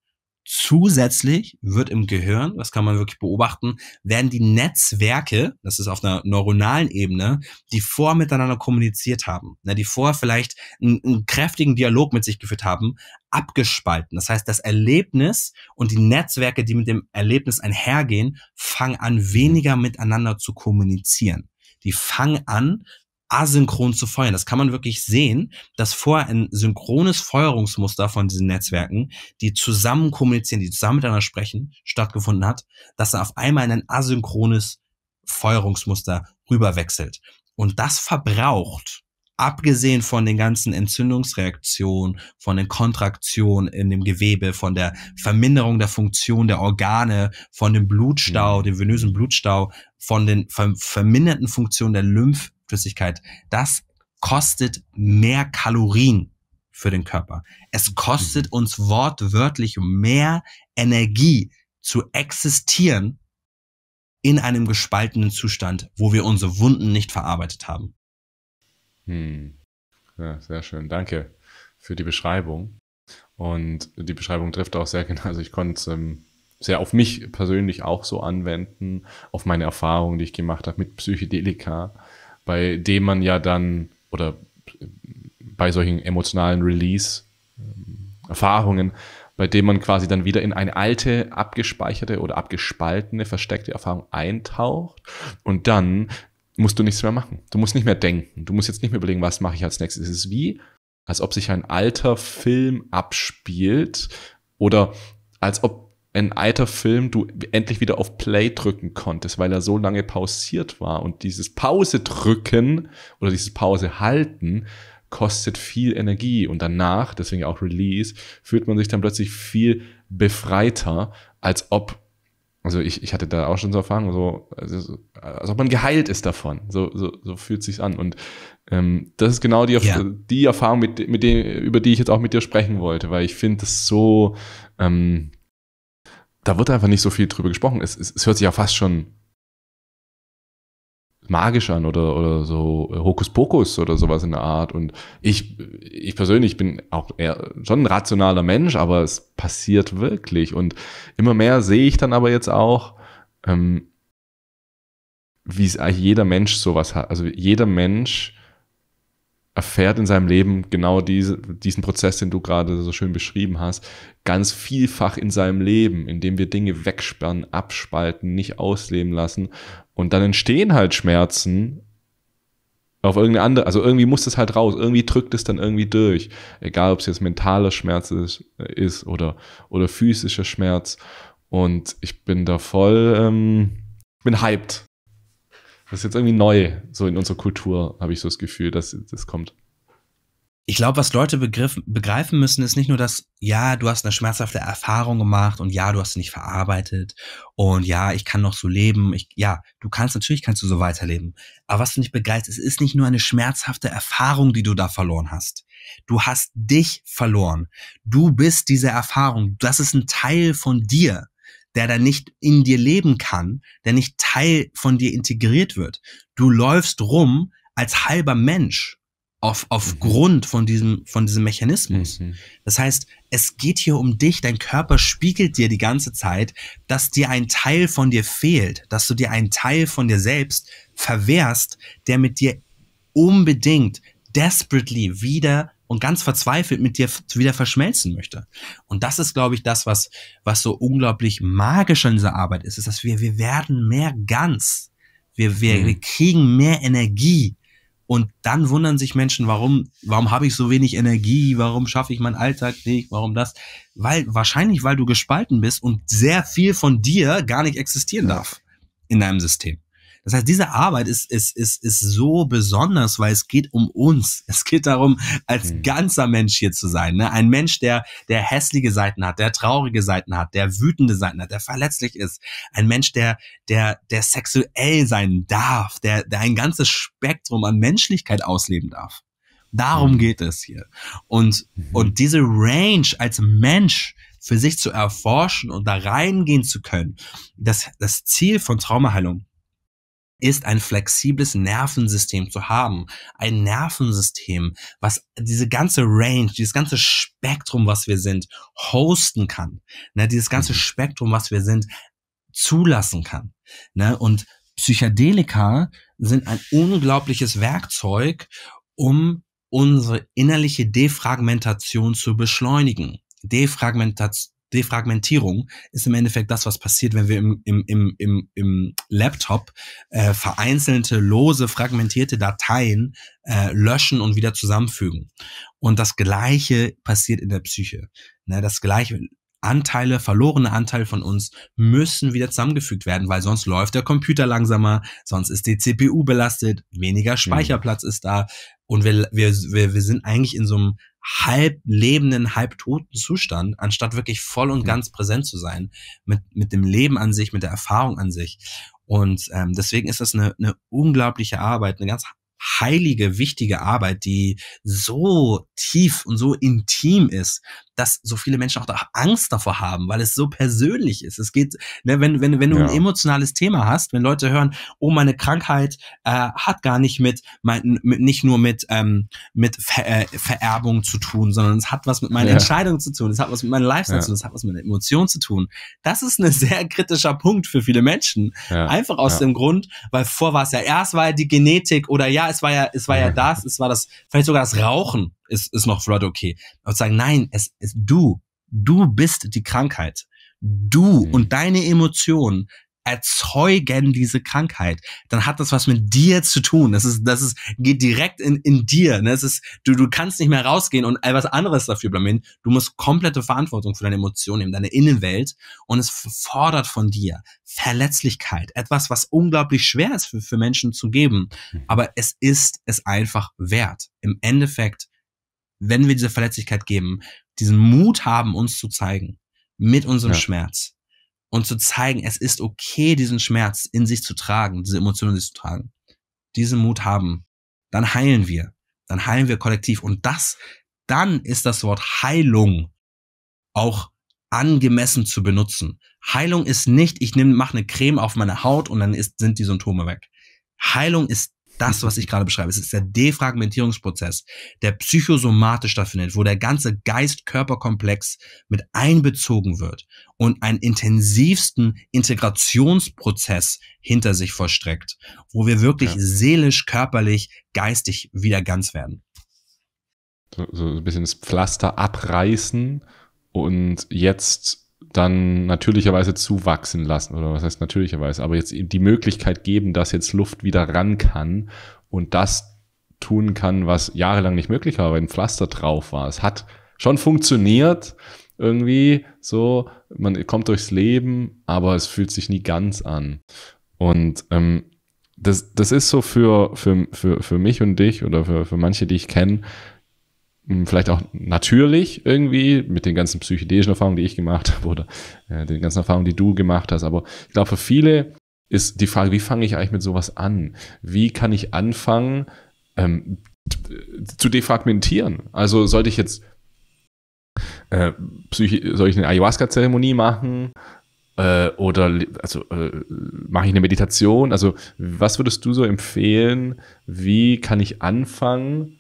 Zusätzlich wird im Gehirn, das kann man wirklich beobachten, werden die Netzwerke, das ist auf einer neuronalen Ebene, die vor miteinander kommuniziert haben, ne, die vor vielleicht einen, einen kräftigen Dialog mit sich geführt haben, abgespalten. Das heißt, das Erlebnis und die Netzwerke, die mit dem Erlebnis einhergehen, fangen an, weniger miteinander zu kommunizieren die fangen an, asynchron zu feuern. Das kann man wirklich sehen, dass vorher ein synchrones Feuerungsmuster von diesen Netzwerken, die zusammen kommunizieren, die zusammen miteinander sprechen, stattgefunden hat, dass er auf einmal in ein asynchrones Feuerungsmuster rüberwechselt. Und das verbraucht, abgesehen von den ganzen Entzündungsreaktionen, von den Kontraktionen in dem Gewebe, von der Verminderung der Funktion der Organe, von dem Blutstau, mhm. dem venösen Blutstau, von den verminderten Funktionen der Lymph Flüssigkeit, das kostet mehr Kalorien für den Körper. Es kostet mhm. uns wortwörtlich mehr Energie zu existieren in einem gespaltenen Zustand, wo wir unsere Wunden nicht verarbeitet haben. Hm. Ja, sehr schön. Danke für die Beschreibung. Und die Beschreibung trifft auch sehr genau. Also ich konnte es ähm, sehr auf mich persönlich auch so anwenden, auf meine Erfahrungen, die ich gemacht habe mit Psychedelika bei dem man ja dann oder bei solchen emotionalen Release-Erfahrungen, ähm, bei dem man quasi dann wieder in eine alte, abgespeicherte oder abgespaltene, versteckte Erfahrung eintaucht und dann musst du nichts mehr machen. Du musst nicht mehr denken. Du musst jetzt nicht mehr überlegen, was mache ich als nächstes. Es ist wie, als ob sich ein alter Film abspielt oder als ob ein alter Film du endlich wieder auf Play drücken konntest, weil er so lange pausiert war. Und dieses Pause drücken oder dieses Pause halten kostet viel Energie. Und danach, deswegen auch Release, fühlt man sich dann plötzlich viel befreiter, als ob also ich, ich hatte da auch schon so Erfahrungen, so, also, als ob man geheilt ist davon. So, so, so fühlt sich's an. Und ähm, das ist genau die, ja. die Erfahrung, mit, mit dem, über die ich jetzt auch mit dir sprechen wollte, weil ich finde das so, ähm, da wird einfach nicht so viel drüber gesprochen. Es, es, es hört sich ja fast schon magisch an oder, oder so äh, Hokuspokus oder sowas in der Art. Und ich, ich persönlich bin auch eher schon ein rationaler Mensch, aber es passiert wirklich. Und immer mehr sehe ich dann aber jetzt auch, ähm, wie es eigentlich jeder Mensch sowas hat. Also jeder Mensch erfährt in seinem Leben genau diese, diesen Prozess, den du gerade so schön beschrieben hast, ganz vielfach in seinem Leben, indem wir Dinge wegsperren, abspalten, nicht ausleben lassen. Und dann entstehen halt Schmerzen auf irgendeine andere, also irgendwie muss das halt raus, irgendwie drückt es dann irgendwie durch. Egal, ob es jetzt mentaler Schmerz ist, ist oder, oder physischer Schmerz. Und ich bin da voll, ähm, bin hyped das ist jetzt irgendwie neu, so in unserer Kultur, habe ich so das Gefühl, dass das kommt. Ich glaube, was Leute begriff, begreifen müssen, ist nicht nur, dass, ja, du hast eine schmerzhafte Erfahrung gemacht und ja, du hast sie nicht verarbeitet und ja, ich kann noch so leben. Ich, ja, du kannst, natürlich kannst du so weiterleben. Aber was du nicht begreifst, es ist nicht nur eine schmerzhafte Erfahrung, die du da verloren hast. Du hast dich verloren. Du bist diese Erfahrung. Das ist ein Teil von dir der da nicht in dir leben kann, der nicht Teil von dir integriert wird. Du läufst rum als halber Mensch auf, aufgrund mhm. von diesem, von diesem Mechanismus. Mhm. Das heißt, es geht hier um dich, dein Körper spiegelt dir die ganze Zeit, dass dir ein Teil von dir fehlt, dass du dir einen Teil von dir selbst verwehrst, der mit dir unbedingt desperately wieder und ganz verzweifelt mit dir wieder verschmelzen möchte. Und das ist, glaube ich, das, was, was so unglaublich magisch an dieser Arbeit ist, ist, dass wir, wir werden mehr ganz. Wir, wir, mhm. wir kriegen mehr Energie. Und dann wundern sich Menschen, warum, warum habe ich so wenig Energie? Warum schaffe ich meinen Alltag nicht? Warum das? Weil, wahrscheinlich, weil du gespalten bist und sehr viel von dir gar nicht existieren darf in deinem System. Das heißt, diese Arbeit ist, ist, ist, ist so besonders, weil es geht um uns. Es geht darum, als mhm. ganzer Mensch hier zu sein. Ne? Ein Mensch, der, der hässliche Seiten hat, der traurige Seiten hat, der wütende Seiten hat, der verletzlich ist. Ein Mensch, der, der, der sexuell sein darf, der, der ein ganzes Spektrum an Menschlichkeit ausleben darf. Darum mhm. geht es hier. Und, mhm. und diese Range als Mensch, für sich zu erforschen und da reingehen zu können. Das, das Ziel von Traumaheilung ist ein flexibles Nervensystem zu haben. Ein Nervensystem, was diese ganze Range, dieses ganze Spektrum, was wir sind, hosten kann. Ne, dieses ganze mhm. Spektrum, was wir sind, zulassen kann. Ne, und Psychedelika sind ein unglaubliches Werkzeug, um unsere innerliche Defragmentation zu beschleunigen. Defragmentation Defragmentierung ist im Endeffekt das, was passiert, wenn wir im, im, im, im, im Laptop äh, vereinzelte, lose, fragmentierte Dateien äh, löschen und wieder zusammenfügen. Und das Gleiche passiert in der Psyche. Ne, das Gleiche, Anteile, verlorene Anteile von uns müssen wieder zusammengefügt werden, weil sonst läuft der Computer langsamer, sonst ist die CPU belastet, weniger genau. Speicherplatz mhm. ist da, und wir, wir, wir, wir sind eigentlich in so einem halb lebenden, halb toten Zustand, anstatt wirklich voll und ganz präsent zu sein mit, mit dem Leben an sich, mit der Erfahrung an sich. Und ähm, deswegen ist das eine, eine unglaubliche Arbeit, eine ganz heilige, wichtige Arbeit, die so tief und so intim ist, dass so viele Menschen auch da Angst davor haben, weil es so persönlich ist. Es geht, ne, wenn, wenn, wenn du ja. ein emotionales Thema hast, wenn Leute hören, oh, meine Krankheit äh, hat gar nicht mit, mein, mit nicht nur mit, ähm, mit Ver äh, Vererbung zu tun, sondern es hat was mit meiner ja. Entscheidung zu tun, es hat was mit meinem Lifestyle ja. zu tun, es hat was mit meiner Emotion zu tun. Das ist ein sehr kritischer Punkt für viele Menschen. Einfach aus dem Grund, weil vor war es ja erst war ja die Genetik oder ja, es war ja, es war ja das, es war das, vielleicht sogar das Rauchen ist, ist noch Flood okay. Und sagen, nein, es ist du. Du bist die Krankheit. Du mhm. und deine Emotionen erzeugen diese Krankheit, dann hat das was mit dir zu tun. Das ist, das ist, geht direkt in, in dir. Das ne? ist, du, du kannst nicht mehr rausgehen und etwas anderes dafür blamieren. Du musst komplette Verantwortung für deine Emotionen nehmen, deine Innenwelt. Und es fordert von dir Verletzlichkeit. Etwas, was unglaublich schwer ist für, für Menschen zu geben. Mhm. Aber es ist es einfach wert. Im Endeffekt wenn wir diese Verletzlichkeit geben, diesen Mut haben, uns zu zeigen, mit unserem ja. Schmerz und zu zeigen, es ist okay, diesen Schmerz in sich zu tragen, diese Emotionen in sich zu tragen, diesen Mut haben, dann heilen wir, dann heilen wir kollektiv und das, dann ist das Wort Heilung auch angemessen zu benutzen. Heilung ist nicht, ich nehme, mache eine Creme auf meine Haut und dann ist, sind die Symptome weg. Heilung ist das, was ich gerade beschreibe. Es ist der Defragmentierungsprozess, der psychosomatisch stattfindet, wo der ganze Geist-Körper-Komplex mit einbezogen wird und einen intensivsten Integrationsprozess hinter sich vollstreckt, wo wir wirklich ja. seelisch, körperlich, geistig wieder ganz werden. So, so ein bisschen das Pflaster abreißen und jetzt dann natürlicherweise zuwachsen lassen oder was heißt natürlicherweise, aber jetzt die Möglichkeit geben, dass jetzt Luft wieder ran kann und das tun kann, was jahrelang nicht möglich war, weil ein Pflaster drauf war. Es hat schon funktioniert irgendwie so, man kommt durchs Leben, aber es fühlt sich nie ganz an. Und ähm, das, das ist so für, für, für, für mich und dich oder für, für manche, die ich kenne, hm, vielleicht auch natürlich irgendwie mit den ganzen psychedelischen Erfahrungen, die ich gemacht habe oder äh, den ganzen Erfahrungen, die du gemacht hast. Aber ich glaube, für viele ist die Frage, wie fange ich eigentlich mit sowas an? Wie kann ich anfangen ähm, zu defragmentieren? Also sollte ich jetzt äh, Psyche, soll ich eine Ayahuasca-Zeremonie machen? Äh, oder also äh, mache ich eine Meditation? Also was würdest du so empfehlen? Wie kann ich anfangen?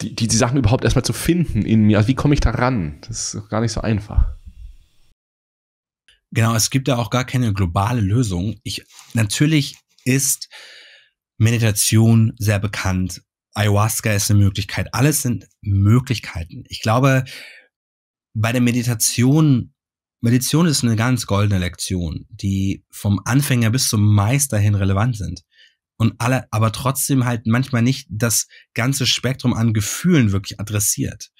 die, die, die Sachen überhaupt erstmal zu finden in mir. Also wie komme ich da ran? Das ist gar nicht so einfach. Genau, es gibt da auch gar keine globale Lösung. Ich, natürlich ist Meditation sehr bekannt. Ayahuasca ist eine Möglichkeit. Alles sind Möglichkeiten. Ich glaube, bei der Meditation, Meditation ist eine ganz goldene Lektion, die vom Anfänger bis zum Meister hin relevant sind und alle, aber trotzdem halt manchmal nicht das ganze Spektrum an Gefühlen wirklich adressiert.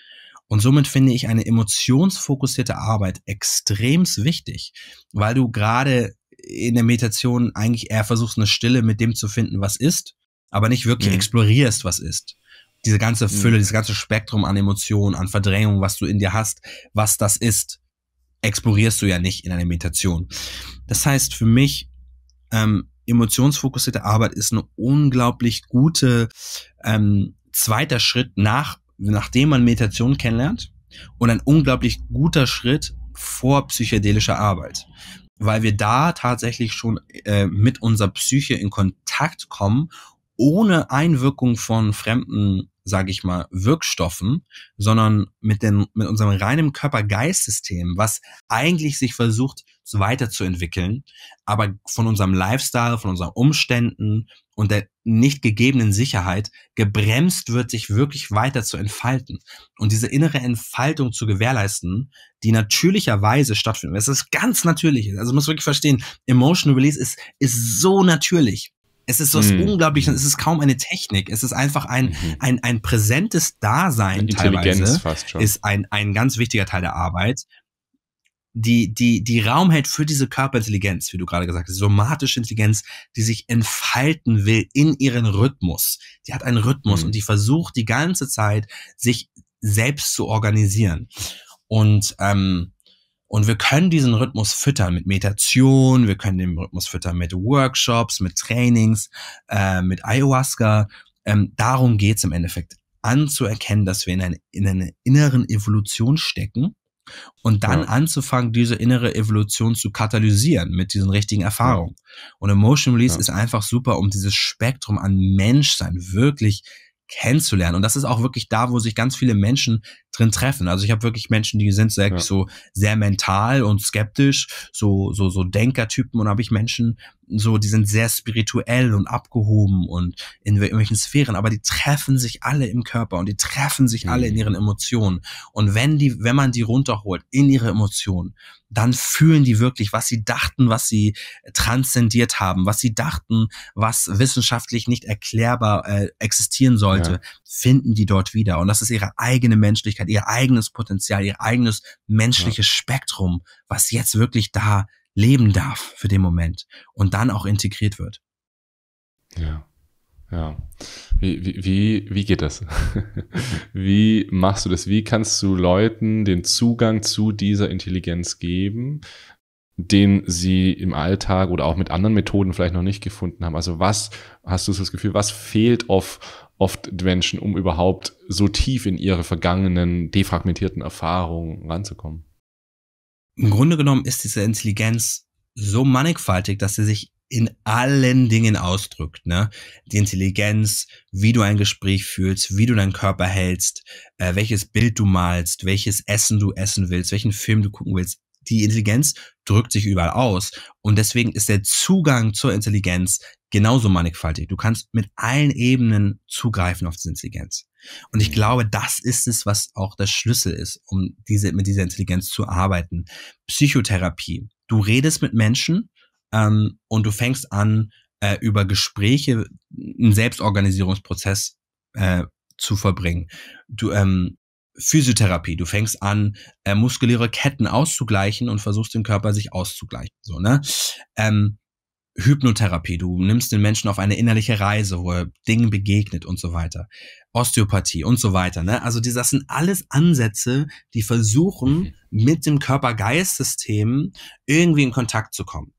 Und somit finde ich eine emotionsfokussierte Arbeit extremst wichtig, weil du gerade in der Meditation eigentlich eher versuchst, eine Stille mit dem zu finden, was ist, aber nicht wirklich mhm. explorierst, was ist. Diese ganze mhm. Fülle, mhm. dieses ganze Spektrum an Emotionen, an Verdrängung, was du in dir hast, was das ist, explorierst du ja nicht in einer Meditation. Das heißt, für mich ähm, emotionsfokussierte Arbeit ist eine unglaublich gute ähm, zweiter Schritt nach, nachdem man Meditation kennenlernt und ein unglaublich guter Schritt vor psychedelischer Arbeit, weil wir da tatsächlich schon äh, mit unserer Psyche in Kontakt kommen ohne Einwirkung von fremden, sage ich mal, Wirkstoffen, sondern mit, dem, mit unserem reinen Körper-Geist-System, was eigentlich sich versucht weiterzuentwickeln, aber von unserem Lifestyle, von unseren Umständen und der nicht gegebenen Sicherheit gebremst wird, sich wirklich weiter zu entfalten und diese innere Entfaltung zu gewährleisten, die natürlicherweise stattfindet. Es ist ganz natürlich. Also man muss wirklich verstehen, Emotional Release ist, ist so natürlich. Es ist was mhm. unglaublich, mhm. es ist kaum eine Technik, es ist einfach ein, mhm. ein, ein präsentes Dasein Intelligenz teilweise, fast schon. ist ein, ein ganz wichtiger Teil der Arbeit, die, die, die Raum hält für diese Körperintelligenz, wie du gerade gesagt hast, somatische Intelligenz, die sich entfalten will in ihren Rhythmus. Die hat einen Rhythmus mhm. und die versucht die ganze Zeit, sich selbst zu organisieren. Und ähm, und wir können diesen Rhythmus füttern mit Meditation, wir können den Rhythmus füttern mit Workshops, mit Trainings, äh, mit Ayahuasca. Ähm, darum geht's im Endeffekt, anzuerkennen, dass wir in, ein, in einer inneren Evolution stecken und dann ja. anzufangen, diese innere Evolution zu katalysieren mit diesen richtigen Erfahrungen. Ja. Und Emotion Release ja. ist einfach super, um dieses Spektrum an Menschsein wirklich kennenzulernen. Und das ist auch wirklich da, wo sich ganz viele Menschen drin treffen. Also ich habe wirklich Menschen, die sind sehr, ja. so sehr mental und skeptisch, so so so Denkertypen und habe ich Menschen, so, die sind sehr spirituell und abgehoben und in irgendwelchen Sphären, aber die treffen sich alle im Körper und die treffen sich mhm. alle in mhm. ihren Emotionen. Und wenn die, wenn man die runterholt in ihre Emotionen, dann fühlen die wirklich, was sie dachten, was sie äh, transzendiert haben, was sie dachten, was wissenschaftlich nicht erklärbar äh, existieren sollte, ja. finden die dort wieder. Und das ist ihre eigene Menschlichkeit, ihr eigenes Potenzial, ihr eigenes menschliches ja. Spektrum, was jetzt wirklich da leben darf für den Moment und dann auch integriert wird. Ja. Ja. Wie, wie, wie, wie geht das? wie machst du das? Wie kannst du Leuten den Zugang zu dieser Intelligenz geben, den sie im Alltag oder auch mit anderen Methoden vielleicht noch nicht gefunden haben? Also was hast du das Gefühl, was fehlt oft, oft Menschen, um überhaupt so tief in ihre vergangenen, defragmentierten Erfahrungen ranzukommen? im Grunde genommen ist diese Intelligenz so mannigfaltig, dass sie sich in allen Dingen ausdrückt. Ne? Die Intelligenz, wie du ein Gespräch fühlst, wie du deinen Körper hältst, äh, welches Bild du malst, welches Essen du essen willst, welchen Film du gucken willst. Die Intelligenz drückt sich überall aus. Und deswegen ist der Zugang zur Intelligenz genauso mannigfaltig. Du kannst mit allen Ebenen zugreifen auf diese Intelligenz. Und ich mhm. glaube, das ist es, was auch der Schlüssel ist, um diese, mit dieser Intelligenz zu arbeiten. Psychotherapie. Du redest mit Menschen ähm, und du fängst an, äh, über Gespräche einen Selbstorganisierungsprozess äh, zu verbringen. Du, ähm, Physiotherapie. Du fängst an, äh, muskuläre Ketten auszugleichen und versuchst den Körper sich auszugleichen. So, ne? Ähm, Hypnotherapie, du nimmst den Menschen auf eine innerliche Reise, wo er Dingen begegnet und so weiter. Osteopathie und so weiter. Ne? Also das sind alles Ansätze, die versuchen, mhm. mit dem Körper-Geist-System irgendwie in Kontakt zu kommen.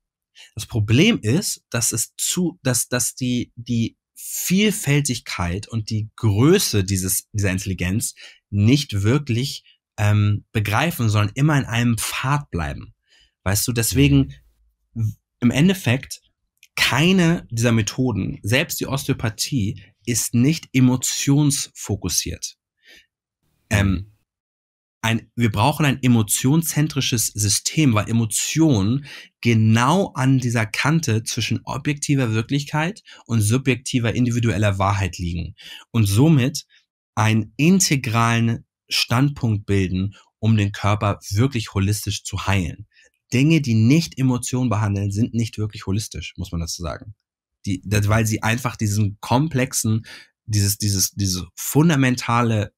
Das Problem ist, dass es zu, dass, dass die, die Vielfältigkeit und die Größe dieses, dieser Intelligenz nicht wirklich ähm, begreifen, sondern immer in einem Pfad bleiben. Weißt du, deswegen mhm. im Endeffekt keine dieser Methoden, selbst die Osteopathie, ist nicht emotionsfokussiert. Ähm, ein, wir brauchen ein emotionszentrisches System, weil Emotionen genau an dieser Kante zwischen objektiver Wirklichkeit und subjektiver individueller Wahrheit liegen und somit einen integralen Standpunkt bilden, um den Körper wirklich holistisch zu heilen. Dinge, die nicht Emotionen behandeln, sind nicht wirklich holistisch, muss man dazu sagen. Die, das, weil sie einfach diesen komplexen, dieses, dieses, dieses fundamentale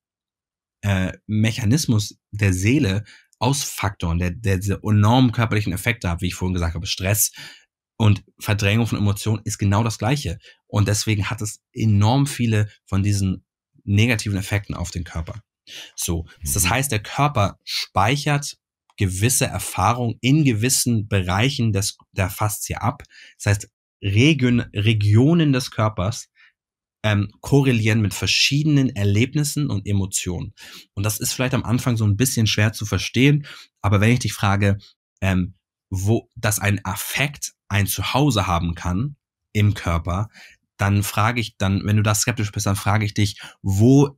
äh, Mechanismus der Seele aus Faktoren, der, der diese enormen körperlichen Effekte hat, wie ich vorhin gesagt habe, Stress und Verdrängung von Emotionen ist genau das Gleiche. Und deswegen hat es enorm viele von diesen negativen Effekten auf den Körper. So, das mhm. heißt, der Körper speichert gewisse Erfahrung in gewissen Bereichen des, der Faszie ab. Das heißt, Region, Regionen des Körpers ähm, korrelieren mit verschiedenen Erlebnissen und Emotionen. Und das ist vielleicht am Anfang so ein bisschen schwer zu verstehen, aber wenn ich dich frage, ähm, wo, dass ein Affekt ein Zuhause haben kann im Körper, dann frage ich dann, wenn du da skeptisch bist, dann frage ich dich, wo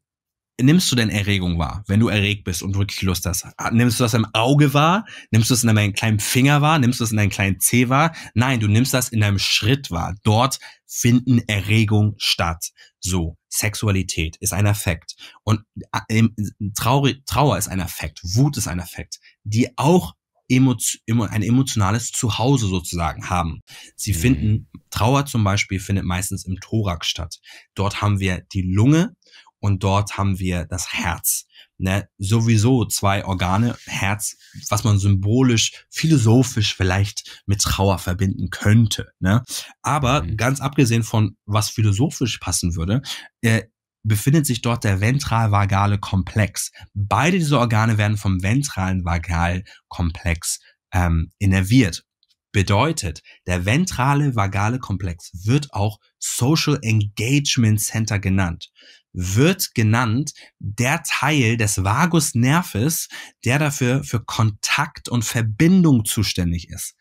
nimmst du denn Erregung wahr, wenn du erregt bist und wirklich Lust hast? Ah, nimmst du das im Auge wahr? Nimmst du es in deinem kleinen Finger wahr? Nimmst du es in deinem kleinen Zeh wahr? Nein, du nimmst das in deinem Schritt wahr. Dort finden Erregung statt. So, Sexualität ist ein Affekt. Und ähm, Trauer ist ein Affekt. Wut ist ein Affekt, die auch ein emotionales Zuhause sozusagen haben. Sie mhm. finden, Trauer zum Beispiel findet meistens im Thorax statt. Dort haben wir die Lunge und dort haben wir das Herz. Ne? Sowieso zwei Organe, Herz, was man symbolisch, philosophisch vielleicht mit Trauer verbinden könnte. Ne? Aber mhm. ganz abgesehen von, was philosophisch passen würde, äh, befindet sich dort der ventralvagale Komplex. Beide diese Organe werden vom ventralen Vagalkomplex ähm, innerviert. Bedeutet, der ventrale vagale Komplex wird auch Social Engagement Center genannt wird genannt der Teil des Vagusnerves, der dafür für Kontakt und Verbindung zuständig ist.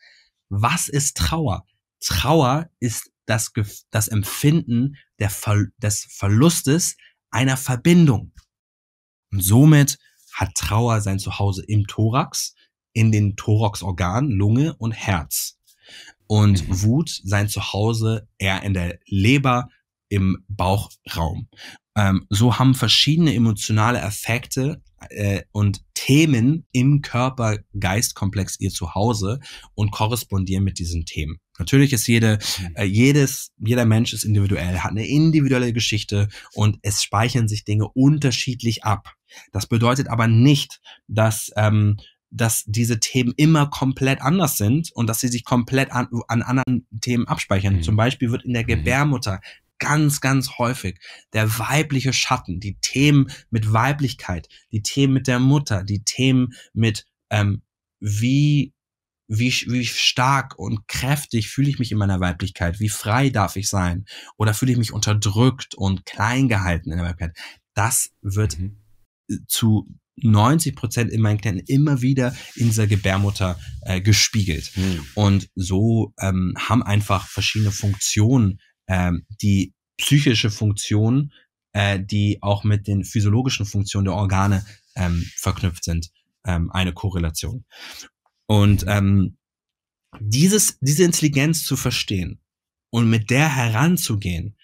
Was ist Trauer? Trauer ist das, das Empfinden der, des Verlustes einer Verbindung. Und somit hat Trauer sein Zuhause im Thorax, in den Thoraxorganen, Lunge und Herz. Und mhm. Wut sein Zuhause eher in der Leber, im Bauchraum. Ähm, so haben verschiedene emotionale Effekte äh, und Themen im Körper-Geist-Komplex ihr Zuhause und korrespondieren mit diesen Themen. Natürlich ist jede, mhm. äh, jedes, jeder Mensch ist individuell, hat eine individuelle Geschichte und es speichern sich Dinge unterschiedlich ab. Das bedeutet aber nicht, dass ähm, dass diese Themen immer komplett anders sind und dass sie sich komplett an, an anderen Themen abspeichern. Mhm. Zum Beispiel wird in der mhm. Gebärmutter ganz, ganz häufig der weibliche Schatten, die Themen mit Weiblichkeit, die Themen mit der Mutter, die Themen mit ähm, wie wie, wie stark und kräftig fühle ich mich in meiner Weiblichkeit? Wie frei darf ich sein? Oder fühle ich mich unterdrückt und klein gehalten in der Weiblichkeit? Das wird mhm. zu 90 Prozent in meinen Klienten immer wieder in dieser Gebärmutter äh, gespiegelt. Mhm. Und so ähm, haben einfach verschiedene Funktionen ähm, die psychische Funktion, äh, die auch mit den physiologischen Funktionen der Organe ähm, verknüpft sind, ähm, eine Korrelation. Und ähm, dieses, diese Intelligenz zu verstehen und mit der heranzugehen,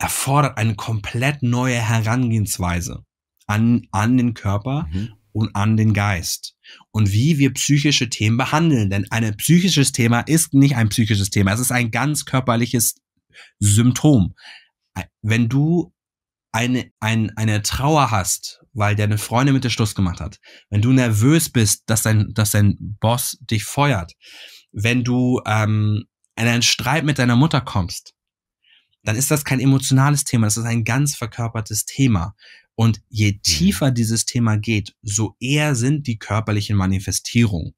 erfordert eine komplett neue Herangehensweise an, an den Körper mhm. und an den Geist und wie wir psychische Themen behandeln. Denn ein psychisches Thema ist nicht ein psychisches Thema, es ist ein ganz körperliches Symptom. Wenn du eine, ein, eine Trauer hast, weil deine Freundin mit dir Schluss gemacht hat, wenn du nervös bist, dass dein, dass dein Boss dich feuert, wenn du ähm, in einen Streit mit deiner Mutter kommst, dann ist das kein emotionales Thema, das ist ein ganz verkörpertes Thema. Und je mhm. tiefer dieses Thema geht, so eher sind die körperlichen Manifestierungen.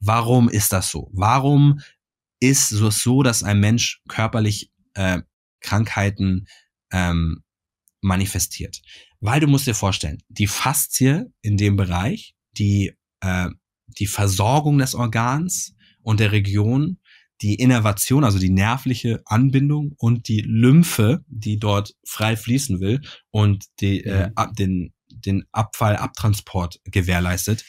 Warum ist das so? Warum ist es so, dass ein Mensch körperlich äh, Krankheiten ähm, manifestiert. Weil du musst dir vorstellen, die Faszie in dem Bereich, die, äh, die Versorgung des Organs und der Region, die Innervation, also die nervliche Anbindung und die Lymphe, die dort frei fließen will und die, äh, mhm. den, den Abfall, Abtransport gewährleistet.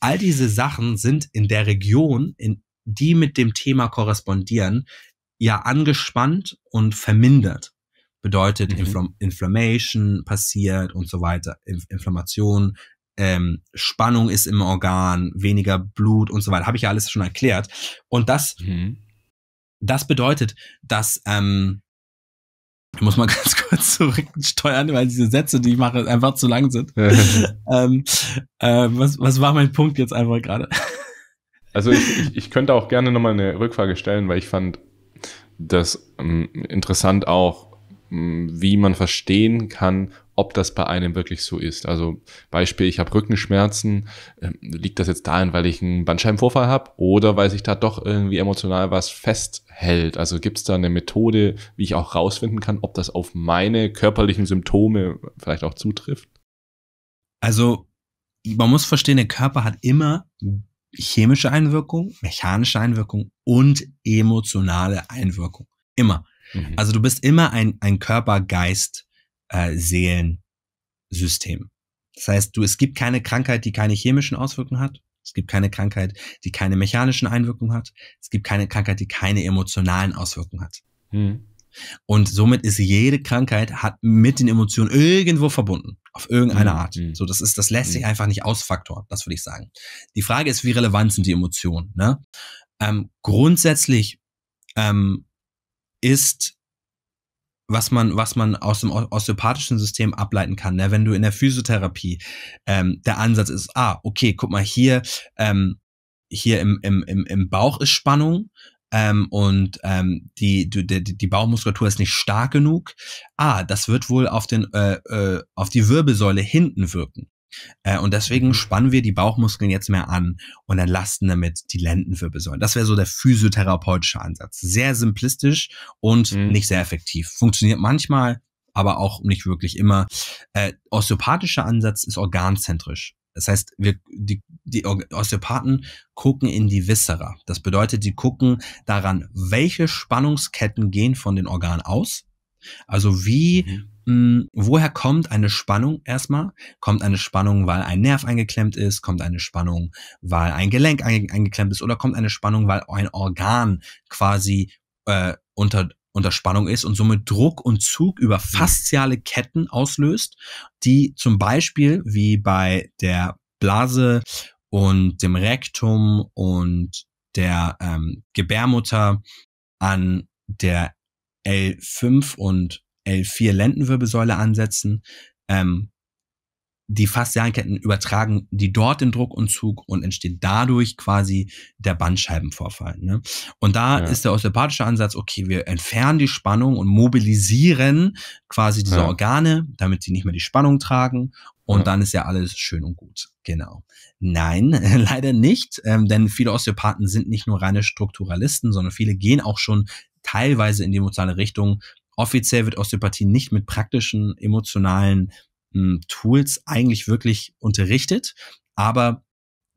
All diese Sachen sind in der Region, in, die mit dem Thema korrespondieren, ja angespannt und vermindert. Bedeutet mhm. Infl Inflammation passiert und so weiter, Inf Inflammation, ähm, Spannung ist im Organ, weniger Blut und so weiter. Habe ich ja alles schon erklärt. Und das, mhm. das bedeutet, dass ähm, ich muss mal ganz kurz zurücksteuern, weil diese Sätze, die ich mache, einfach zu lang sind. ähm, äh, was, was war mein Punkt jetzt einfach gerade? Also ich, ich, ich könnte auch gerne nochmal eine Rückfrage stellen, weil ich fand das ähm, interessant auch, wie man verstehen kann, ob das bei einem wirklich so ist. Also Beispiel, ich habe Rückenschmerzen. Ähm, liegt das jetzt daran, weil ich einen Bandscheibenvorfall habe oder weil sich da doch irgendwie emotional was festhält? Also gibt es da eine Methode, wie ich auch rausfinden kann, ob das auf meine körperlichen Symptome vielleicht auch zutrifft? Also man muss verstehen, der Körper hat immer chemische Einwirkung, mechanische Einwirkung und emotionale Einwirkung. Immer. Mhm. Also du bist immer ein, ein Körper, Geist, äh, Seelen, System. Das heißt, du, es gibt keine Krankheit, die keine chemischen Auswirkungen hat. Es gibt keine Krankheit, die keine mechanischen Einwirkungen hat. Es gibt keine Krankheit, die keine emotionalen Auswirkungen hat. Mhm. Und somit ist jede Krankheit hat mit den Emotionen irgendwo verbunden. Auf irgendeine mhm. Art. Mhm. So, das ist, das lässt sich mhm. einfach nicht ausfaktoren. Das würde ich sagen. Die Frage ist, wie relevant sind die Emotionen, ne? Ähm, grundsätzlich, ähm, ist was man, was man aus dem osteopathischen System ableiten kann. Ne? Wenn du in der Physiotherapie ähm, der Ansatz ist, ah, okay, guck mal, hier, ähm, hier im, im, im Bauch ist Spannung, ähm, und ähm, die, die, die Bauchmuskulatur ist nicht stark genug. Ah, das wird wohl auf, den, äh, äh, auf die Wirbelsäule hinten wirken. Äh, und deswegen mhm. spannen wir die Bauchmuskeln jetzt mehr an und entlasten damit die Lendenwirbelsäule. Das wäre so der physiotherapeutische Ansatz. Sehr simplistisch und mhm. nicht sehr effektiv. Funktioniert manchmal, aber auch nicht wirklich immer. Äh, osteopathischer Ansatz ist organzentrisch. Das heißt, wir, die, die Osteopathen gucken in die Viscera. Das bedeutet, sie gucken daran, welche Spannungsketten gehen von den Organen aus. Also wie, mhm. mh, hm, woher kommt eine Spannung erstmal? Kommt eine Spannung, weil ein Nerv eingeklemmt ist? Kommt eine Spannung, weil ein Gelenk einge eingeklemmt ist? Oder kommt eine Spannung, weil ein Organ quasi äh, unter unter Spannung ist und somit Druck und Zug über mhm. fasziale Ketten auslöst, die zum Beispiel wie bei der Blase und dem Rektum und der ähm, Gebärmutter an der L5 und L4 Lendenwirbelsäule ansetzen, ähm, die Faszialketten übertragen die dort den Druckunzug und entsteht dadurch quasi der Bandscheibenvorfall. Ne? Und da ja. ist der osteopathische Ansatz, okay, wir entfernen die Spannung und mobilisieren quasi diese ja. Organe, damit sie nicht mehr die Spannung tragen. Und ja. dann ist ja alles schön und gut. Genau. Nein, leider nicht, ähm, denn viele Osteopathen sind nicht nur reine Strukturalisten, sondern viele gehen auch schon teilweise in die emotionale Richtung. Offiziell wird Osteopathie nicht mit praktischen, emotionalen hm, Tools eigentlich wirklich unterrichtet, aber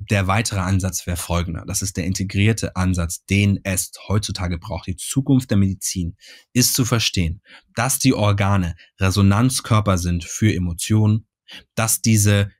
der weitere Ansatz wäre folgender. Das ist der integrierte Ansatz, den es heutzutage braucht. Die Zukunft der Medizin ist zu verstehen, dass die Organe Resonanzkörper sind für Emotionen, dass diese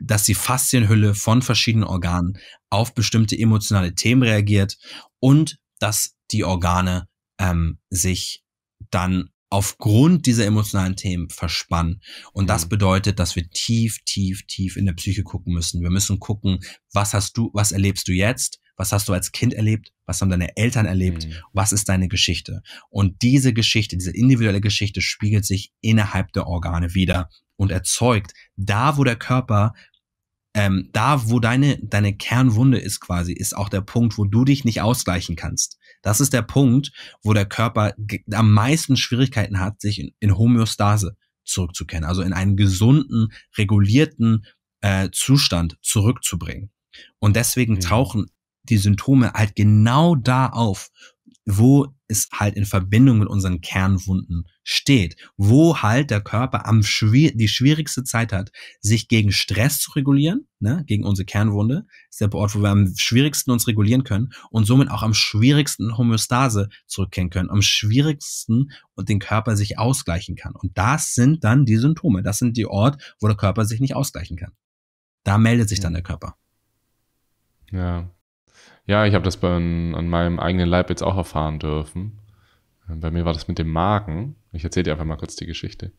dass die Faszienhülle von verschiedenen Organen auf bestimmte emotionale Themen reagiert und dass die Organe ähm, sich dann aufgrund dieser emotionalen Themen verspannen. Und das mhm. bedeutet, dass wir tief, tief, tief in der Psyche gucken müssen. Wir müssen gucken, was hast du, was erlebst du jetzt? Was hast du als Kind erlebt? Was haben deine Eltern erlebt? Mhm. Was ist deine Geschichte? Und diese Geschichte, diese individuelle Geschichte spiegelt sich innerhalb der Organe wieder und erzeugt da, wo der Körper ähm, da, wo deine, deine Kernwunde ist quasi, ist auch der Punkt, wo du dich nicht ausgleichen kannst. Das ist der Punkt, wo der Körper am meisten Schwierigkeiten hat, sich in, in Homöostase zurückzukehren, also in einen gesunden, regulierten äh, Zustand zurückzubringen. Und deswegen ja. Mhm. tauchen die Symptome halt genau da auf, wo es halt in Verbindung mit unseren Kernwunden steht, wo halt der Körper am schwier die schwierigste Zeit hat, sich gegen Stress zu regulieren, ne, gegen unsere Kernwunde, ist der Ort, wo wir am schwierigsten uns regulieren können und somit auch am schwierigsten Homöostase zurückkehren können, am schwierigsten und den Körper sich ausgleichen kann. Und das sind dann die Symptome, das sind die Orte, wo der Körper sich nicht ausgleichen kann. Da meldet sich dann der Körper. Ja, ja, ich habe das bei, an meinem eigenen Leib jetzt auch erfahren dürfen. Bei mir war das mit dem Magen. Ich erzähle dir einfach mal kurz die Geschichte.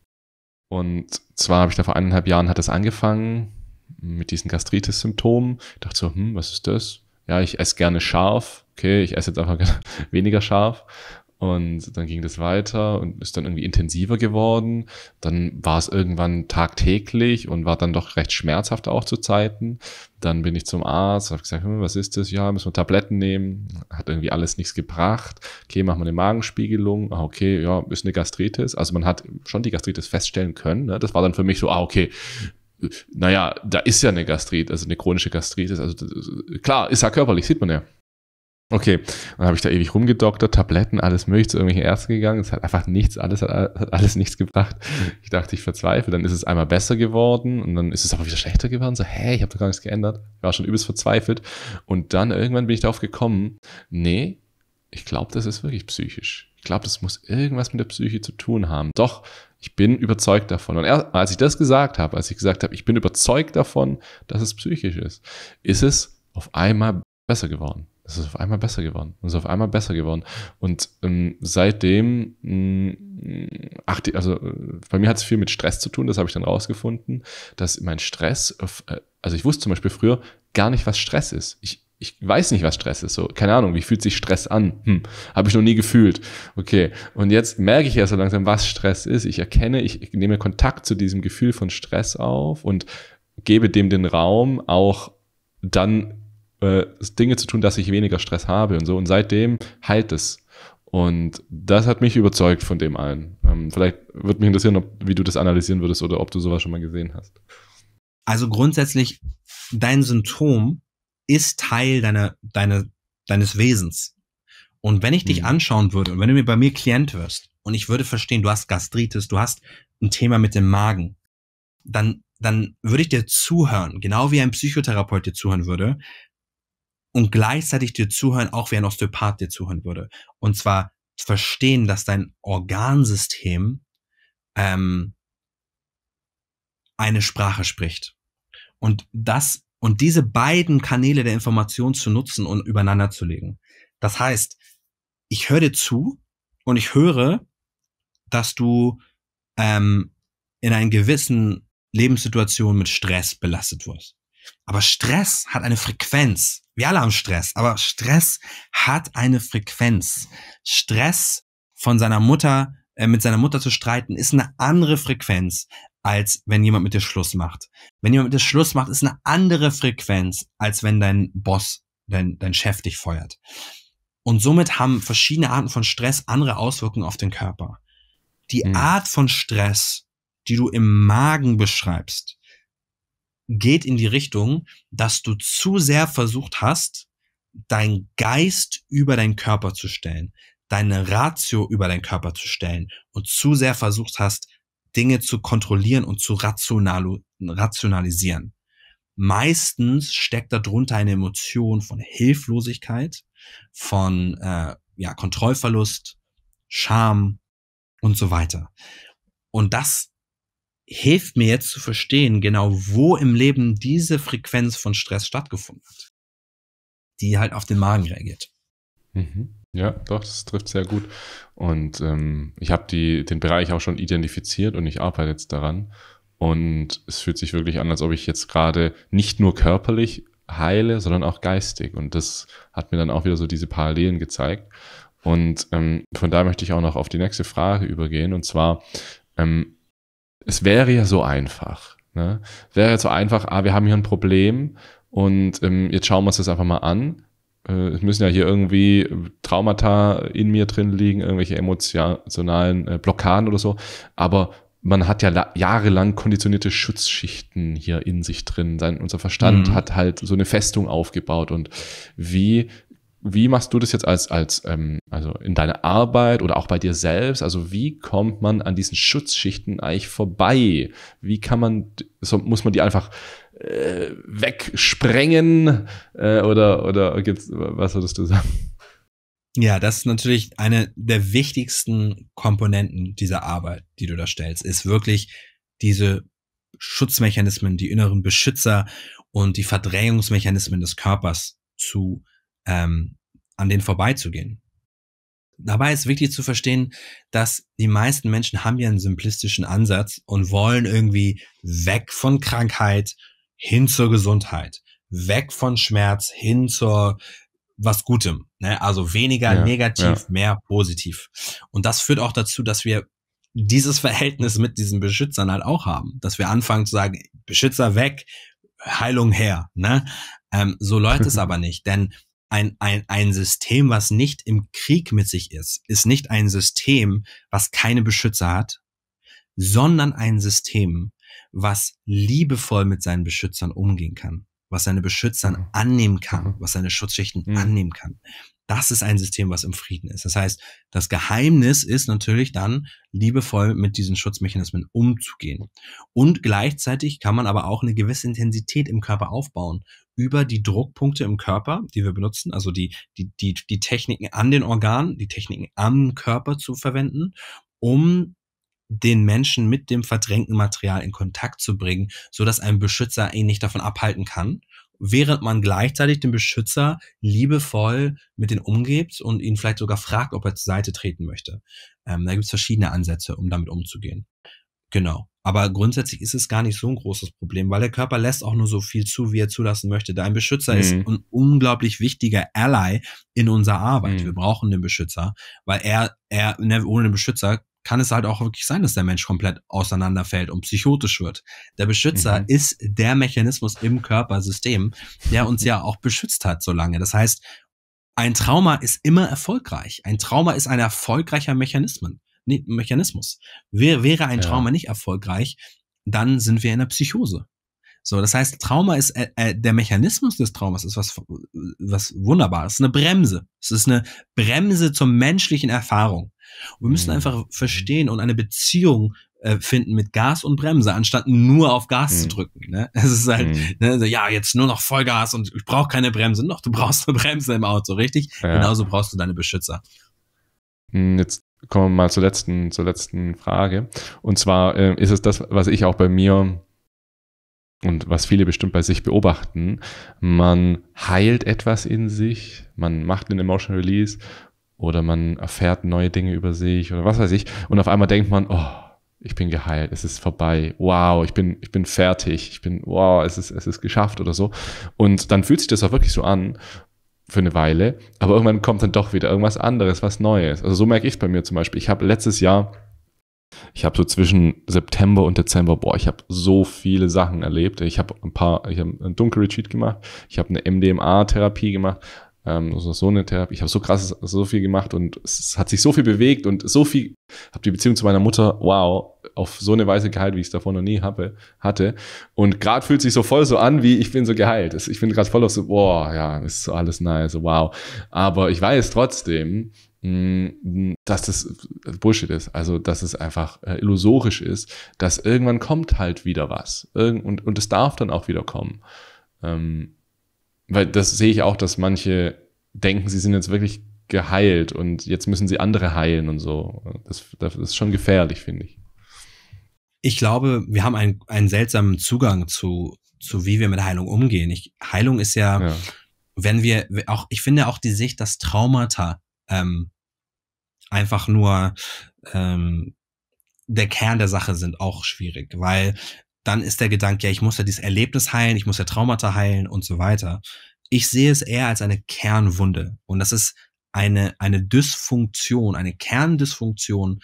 Und zwar habe ich da vor eineinhalb Jahren hat es angefangen mit diesen Gastritis-Symptomen. Ich dachte so, hm, was ist das? Ja, ich esse gerne scharf. Okay, ich esse jetzt einfach weniger scharf. Und dann ging das weiter und ist dann irgendwie intensiver geworden. Dann war es irgendwann tagtäglich und war dann doch recht schmerzhaft auch zu Zeiten. Dann bin ich zum Arzt, habe gesagt, hm, was ist das? Ja, müssen wir Tabletten nehmen. Hat irgendwie alles nichts gebracht. Okay, machen wir eine Magenspiegelung. Ah, okay, ja, ist eine Gastritis. Also man hat schon die Gastritis feststellen können. Ne? Das war dann für mich so, ah, okay, naja, da ist ja eine Gastritis, also eine chronische Gastritis. Also das, klar, ist ja körperlich, sieht man ja. Okay, dann habe ich da ewig rumgedoktert, Tabletten, alles mögliche, zu irgendwelchen Ärzten gegangen. Es hat einfach nichts, alles hat, hat alles nichts gebracht. Ich dachte, ich verzweifle. Dann ist es einmal besser geworden und dann ist es aber wieder schlechter geworden. So, hä, ich habe doch gar nichts geändert. Ich war schon übelst verzweifelt. Und dann irgendwann bin ich darauf gekommen, nee, ich glaube, das ist wirklich psychisch. Ich glaube, das muss irgendwas mit der Psyche zu tun haben. Doch, ich bin überzeugt davon. Und erst, als ich das gesagt habe, als ich gesagt habe, ich bin überzeugt davon, dass es psychisch ist, ist es auf einmal besser geworden es ist auf einmal besser geworden. Es ist auf einmal besser geworden. Und ähm, seitdem, mh, mm, ach, die, also äh, bei mir hat es viel mit Stress zu tun, das habe ich dann rausgefunden, dass mein Stress, äh, also ich wusste zum Beispiel früher gar nicht, was Stress ist. Ich, ich weiß nicht, was Stress ist. So, keine Ahnung, wie fühlt sich Stress an? Hm, habe ich noch nie gefühlt. Okay, und jetzt merke ich erst so langsam, was Stress ist. Ich erkenne, ich nehme Kontakt zu diesem Gefühl von Stress auf und gebe dem den Raum, auch dann äh, Dinge zu tun, dass ich weniger Stress habe und so. Und seitdem heilt es. Und das hat mich überzeugt von dem allen. Ähm, vielleicht würde mich interessieren, ob, wie du das analysieren würdest oder ob du sowas schon mal gesehen hast. Also grundsätzlich, dein Symptom ist Teil deiner, deiner, deines Wesens. Und wenn ich dich hm. anschauen würde und wenn du mir bei mir Klient wirst und ich würde verstehen, du hast Gastritis, du hast ein Thema mit dem Magen, dann, dann würde ich dir zuhören, genau wie ein Psychotherapeut dir zuhören würde, und gleichzeitig dir zuhören, auch wie ein Osteopath dir zuhören würde. Und zwar verstehen, dass dein Organsystem ähm, eine Sprache spricht. Und das und diese beiden Kanäle der Information zu nutzen und übereinander zu legen. Das heißt, ich höre dir zu und ich höre, dass du ähm, in einer gewissen Lebenssituation mit Stress belastet wirst. Aber Stress hat eine Frequenz. Wir alle haben Stress, aber Stress hat eine Frequenz. Stress von seiner Mutter, äh, mit seiner Mutter zu streiten, ist eine andere Frequenz, als wenn jemand mit dir Schluss macht. Wenn jemand mit dir Schluss macht, ist eine andere Frequenz, als wenn dein Boss, dein, dein Chef dich feuert. Und somit haben verschiedene Arten von Stress andere Auswirkungen auf den Körper. Die mhm. Art von Stress, die du im Magen beschreibst, geht in die Richtung, dass du zu sehr versucht hast, dein Geist über deinen Körper zu stellen, deine Ratio über deinen Körper zu stellen und zu sehr versucht hast, Dinge zu kontrollieren und zu rational rationalisieren. Meistens steckt darunter eine Emotion von Hilflosigkeit, von äh, ja, Kontrollverlust, Scham und so weiter. Und das hilft mir jetzt zu verstehen, genau wo im Leben diese Frequenz von Stress stattgefunden hat, die halt auf den Magen reagiert. Mhm. Ja, doch, das trifft sehr gut. Und ähm, ich habe den Bereich auch schon identifiziert und ich arbeite jetzt daran. Und es fühlt sich wirklich an, als ob ich jetzt gerade nicht nur körperlich heile, sondern auch geistig. Und das hat mir dann auch wieder so diese Parallelen gezeigt. Und ähm, von da möchte ich auch noch auf die nächste Frage übergehen. Und zwar, ähm, es wäre ja so einfach. Ne? Wäre ja so einfach, ah, wir haben hier ein Problem und ähm, jetzt schauen wir uns das einfach mal an. Äh, es müssen ja hier irgendwie Traumata in mir drin liegen, irgendwelche emotionalen äh, Blockaden oder so. Aber man hat ja jahrelang konditionierte Schutzschichten hier in sich drin. Sein, unser Verstand mhm. hat halt so eine Festung aufgebaut und wie wie machst du das jetzt als, als ähm, also in deiner Arbeit oder auch bei dir selbst? Also wie kommt man an diesen Schutzschichten eigentlich vorbei? Wie kann man, so muss man die einfach äh, wegsprengen äh, oder, oder gibt's, was würdest du sagen? Ja, das ist natürlich eine der wichtigsten Komponenten dieser Arbeit, die du da stellst, ist wirklich diese Schutzmechanismen, die inneren Beschützer und die Verdrängungsmechanismen des Körpers zu ähm, an denen vorbeizugehen. Dabei ist wichtig zu verstehen, dass die meisten Menschen haben ja einen simplistischen Ansatz und wollen irgendwie weg von Krankheit hin zur Gesundheit, weg von Schmerz hin zur was Gutem. Ne? Also weniger ja, negativ, ja. mehr positiv. Und das führt auch dazu, dass wir dieses Verhältnis mit diesen Beschützern halt auch haben, dass wir anfangen zu sagen, Beschützer weg, Heilung her. Ne? Ähm, so läuft es aber nicht, denn ein, ein, ein System, was nicht im Krieg mit sich ist, ist nicht ein System, was keine Beschützer hat, sondern ein System, was liebevoll mit seinen Beschützern umgehen kann was seine Beschützer mhm. annehmen kann, mhm. was seine Schutzschichten mhm. annehmen kann. Das ist ein System, was im Frieden ist. Das heißt, das Geheimnis ist natürlich dann, liebevoll mit diesen Schutzmechanismen umzugehen. Und gleichzeitig kann man aber auch eine gewisse Intensität im Körper aufbauen über die Druckpunkte im Körper, die wir benutzen, also die, die, die, die Techniken an den Organen, die Techniken am Körper zu verwenden, um den Menschen mit dem verdrängten Material in Kontakt zu bringen, so dass ein Beschützer ihn nicht davon abhalten kann, während man gleichzeitig den Beschützer liebevoll mit den umgeht und ihn vielleicht sogar fragt, ob er zur Seite treten möchte. Ähm, da gibt es verschiedene Ansätze, um damit umzugehen. Genau. Aber grundsätzlich ist es gar nicht so ein großes Problem, weil der Körper lässt auch nur so viel zu, wie er zulassen möchte. Dein Beschützer mhm. ist ein unglaublich wichtiger Ally in unserer Arbeit. Mhm. Wir brauchen den Beschützer, weil er, er, ne, ohne den Beschützer kann es halt auch wirklich sein, dass der Mensch komplett auseinanderfällt und psychotisch wird. Der Beschützer mhm. ist der Mechanismus im Körpersystem, der uns ja auch beschützt hat so lange. Das heißt, ein Trauma ist immer erfolgreich. Ein Trauma ist ein erfolgreicher Mechanismen, nee, Mechanismus. wäre ein Trauma nicht erfolgreich, dann sind wir in der Psychose. So, das heißt, Trauma ist, äh, äh, der Mechanismus des Traumas ist was, was Wunderbares. ist eine Bremse. Es ist eine Bremse zur menschlichen Erfahrung. Und wir müssen mhm. einfach mhm. verstehen und eine Beziehung äh, finden mit Gas und Bremse, anstatt nur auf Gas mhm. zu drücken. Ne? Es ist halt, mhm. ne, so, ja, jetzt nur noch Vollgas und ich brauche keine Bremse. Noch, du brauchst eine Bremse im Auto, richtig? Ja. Genauso brauchst du deine Beschützer. Hm, jetzt kommen wir mal zur letzten, zur letzten Frage. Und zwar äh, ist es das, was ich auch bei mir und was viele bestimmt bei sich beobachten, man heilt etwas in sich, man macht einen Emotional Release oder man erfährt neue Dinge über sich oder was weiß ich und auf einmal denkt man, oh, ich bin geheilt, es ist vorbei, wow, ich bin, ich bin fertig, ich bin, wow, es ist, es ist geschafft oder so. Und dann fühlt sich das auch wirklich so an für eine Weile, aber irgendwann kommt dann doch wieder irgendwas anderes, was Neues. Also so merke ich es bei mir zum Beispiel. Ich habe letztes Jahr ich habe so zwischen September und Dezember, boah, ich habe so viele Sachen erlebt. Ich habe ein paar, ich habe einen Dunkelretreat gemacht, ich habe eine MDMA-Therapie gemacht, ähm, also so eine Therapie. Ich habe so krass, so viel gemacht und es hat sich so viel bewegt und so viel, habe die Beziehung zu meiner Mutter, wow, auf so eine Weise geheilt, wie ich es davor noch nie habe, hatte. Und gerade fühlt sich so voll so an, wie ich bin so geheilt. Ich bin gerade voll auf so, boah, ja, ist so alles nice, wow. Aber ich weiß trotzdem, dass das Bullshit ist, also dass es einfach äh, illusorisch ist, dass irgendwann kommt halt wieder was Irgend und, und es darf dann auch wieder kommen. Ähm, weil das sehe ich auch, dass manche denken, sie sind jetzt wirklich geheilt und jetzt müssen sie andere heilen und so. Das, das ist schon gefährlich, finde ich. Ich glaube, wir haben einen, einen seltsamen Zugang zu, zu, wie wir mit Heilung umgehen. Ich, Heilung ist ja, ja, wenn wir, auch, ich finde auch die Sicht, dass Traumata ähm, einfach nur ähm, der Kern der Sache sind, auch schwierig, weil dann ist der Gedanke, ja, ich muss ja dieses Erlebnis heilen, ich muss ja Traumata heilen und so weiter. Ich sehe es eher als eine Kernwunde und das ist eine, eine Dysfunktion, eine Kerndysfunktion,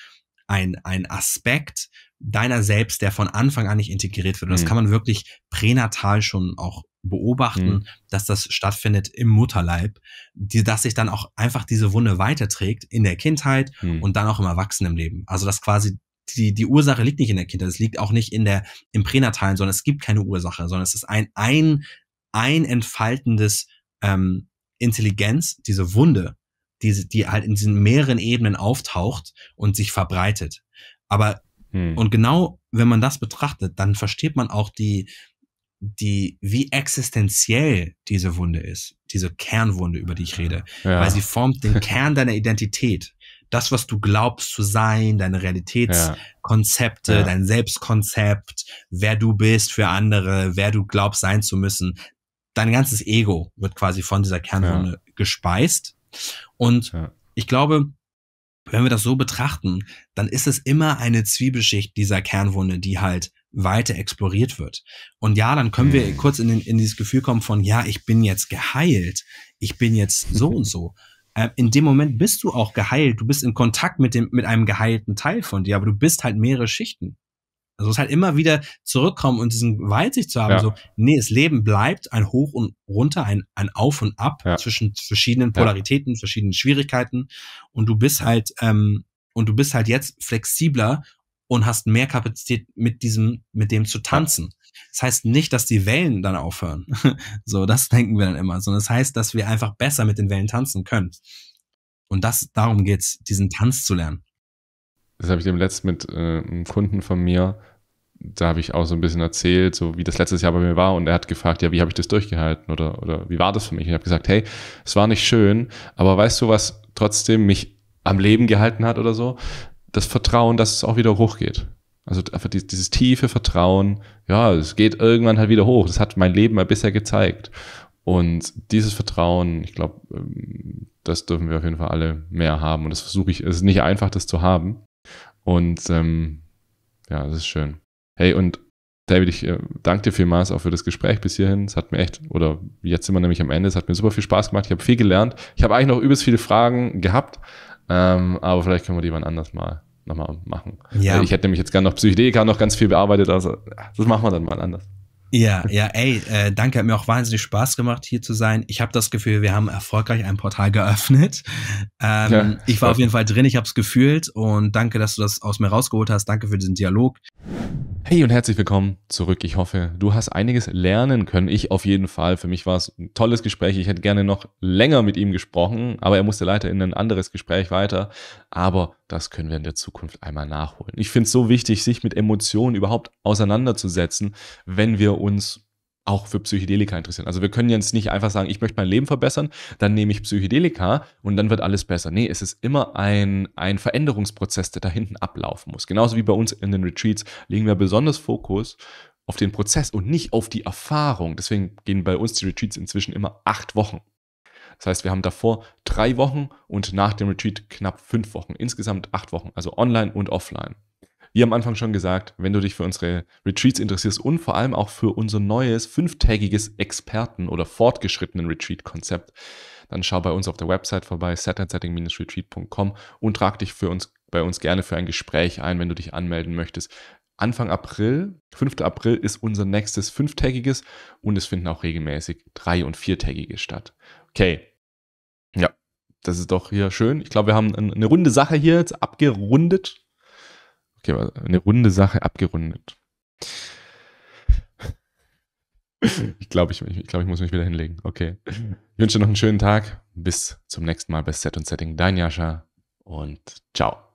ein, ein Aspekt, deiner selbst, der von Anfang an nicht integriert wird. Und das mhm. kann man wirklich pränatal schon auch beobachten, mhm. dass das stattfindet im Mutterleib, die, dass sich dann auch einfach diese Wunde weiterträgt in der Kindheit mhm. und dann auch im Erwachsenenleben. Also dass quasi die, die Ursache liegt nicht in der Kindheit, es liegt auch nicht in der, im Pränatalen, sondern es gibt keine Ursache, sondern es ist ein, ein, ein entfaltendes ähm, Intelligenz, diese Wunde, die, die halt in diesen mehreren Ebenen auftaucht und sich verbreitet. Aber hm. Und genau, wenn man das betrachtet, dann versteht man auch die, die, wie existenziell diese Wunde ist, diese Kernwunde, über die ich rede, ja. weil sie formt den Kern deiner Identität. Das, was du glaubst zu sein, deine Realitätskonzepte, ja. dein Selbstkonzept, wer du bist für andere, wer du glaubst sein zu müssen, dein ganzes Ego wird quasi von dieser Kernwunde ja. gespeist. Und ich glaube, wenn wir das so betrachten, dann ist es immer eine Zwiebelschicht dieser Kernwunde, die halt weiter exploriert wird. Und ja, dann können wir mhm. kurz in, den, in dieses Gefühl kommen von, ja, ich bin jetzt geheilt, ich bin jetzt so und so. Äh, in dem Moment bist du auch geheilt, du bist in Kontakt mit, dem, mit einem geheilten Teil von dir, aber du bist halt mehrere Schichten. Also es halt immer wieder zurückkommen und diesen Weitsicht zu haben, ja. so, nee, das Leben bleibt ein Hoch und Runter, ein, ein Auf und Ab ja. zwischen verschiedenen Polaritäten, ja. verschiedenen Schwierigkeiten und du bist halt, ähm, und du bist halt jetzt flexibler und hast mehr Kapazität mit diesem, mit dem zu tanzen. Das heißt nicht, dass die Wellen dann aufhören. so, das denken wir dann immer, sondern das heißt, dass wir einfach besser mit den Wellen tanzen können. Und das, darum geht's, diesen Tanz zu lernen das habe ich dem letzten mit äh, einem Kunden von mir, da habe ich auch so ein bisschen erzählt, so wie das letztes Jahr bei mir war und er hat gefragt, ja, wie habe ich das durchgehalten oder, oder wie war das für mich? Und ich habe gesagt, hey, es war nicht schön, aber weißt du, was trotzdem mich am Leben gehalten hat oder so? Das Vertrauen, dass es auch wieder hochgeht. Also einfach dieses tiefe Vertrauen, ja, es geht irgendwann halt wieder hoch. Das hat mein Leben mal bisher gezeigt. Und dieses Vertrauen, ich glaube, ähm, das dürfen wir auf jeden Fall alle mehr haben. Und das versuche ich, es ist nicht einfach, das zu haben. Und ähm, ja, das ist schön. Hey, und David, ich äh, danke dir vielmals auch für das Gespräch bis hierhin. Es hat mir echt, oder jetzt sind wir nämlich am Ende, es hat mir super viel Spaß gemacht. Ich habe viel gelernt. Ich habe eigentlich noch übelst viele Fragen gehabt, ähm, aber vielleicht können wir die mal anders mal nochmal machen. Ja. Ich hätte nämlich jetzt gerne noch Psychedelika noch ganz viel bearbeitet, also das machen wir dann mal anders. Ja, ja, ey, äh, danke, hat mir auch wahnsinnig Spaß gemacht, hier zu sein. Ich habe das Gefühl, wir haben erfolgreich ein Portal geöffnet. Ähm, ja, ich war auf jeden Fall drin, ich habe es gefühlt und danke, dass du das aus mir rausgeholt hast. Danke für diesen Dialog. Hey und herzlich willkommen zurück. Ich hoffe, du hast einiges lernen können. Ich auf jeden Fall. Für mich war es ein tolles Gespräch. Ich hätte gerne noch länger mit ihm gesprochen, aber er musste leider in ein anderes Gespräch weiter. Aber das können wir in der Zukunft einmal nachholen. Ich finde es so wichtig, sich mit Emotionen überhaupt auseinanderzusetzen, wenn wir uns auch für Psychedelika interessieren. Also wir können jetzt nicht einfach sagen, ich möchte mein Leben verbessern, dann nehme ich Psychedelika und dann wird alles besser. Nee, es ist immer ein, ein Veränderungsprozess, der da hinten ablaufen muss. Genauso wie bei uns in den Retreats legen wir besonders Fokus auf den Prozess und nicht auf die Erfahrung. Deswegen gehen bei uns die Retreats inzwischen immer acht Wochen. Das heißt, wir haben davor drei Wochen und nach dem Retreat knapp fünf Wochen, insgesamt acht Wochen, also online und offline. Wie am Anfang schon gesagt, wenn du dich für unsere Retreats interessierst und vor allem auch für unser neues fünftägiges Experten- oder fortgeschrittenen Retreat-Konzept, dann schau bei uns auf der Website vorbei, setting-retreat.com und trag dich für uns bei uns gerne für ein Gespräch ein, wenn du dich anmelden möchtest. Anfang April, 5. April ist unser nächstes fünftägiges und es finden auch regelmäßig drei- und viertägige statt. Okay. Ja, das ist doch hier schön. Ich glaube, wir haben eine runde Sache hier jetzt abgerundet. Okay, eine runde Sache abgerundet. Ich glaube, ich, ich, glaub, ich muss mich wieder hinlegen. Okay. Ich wünsche dir noch einen schönen Tag. Bis zum nächsten Mal bei Set und Setting. Dein Jascha und ciao.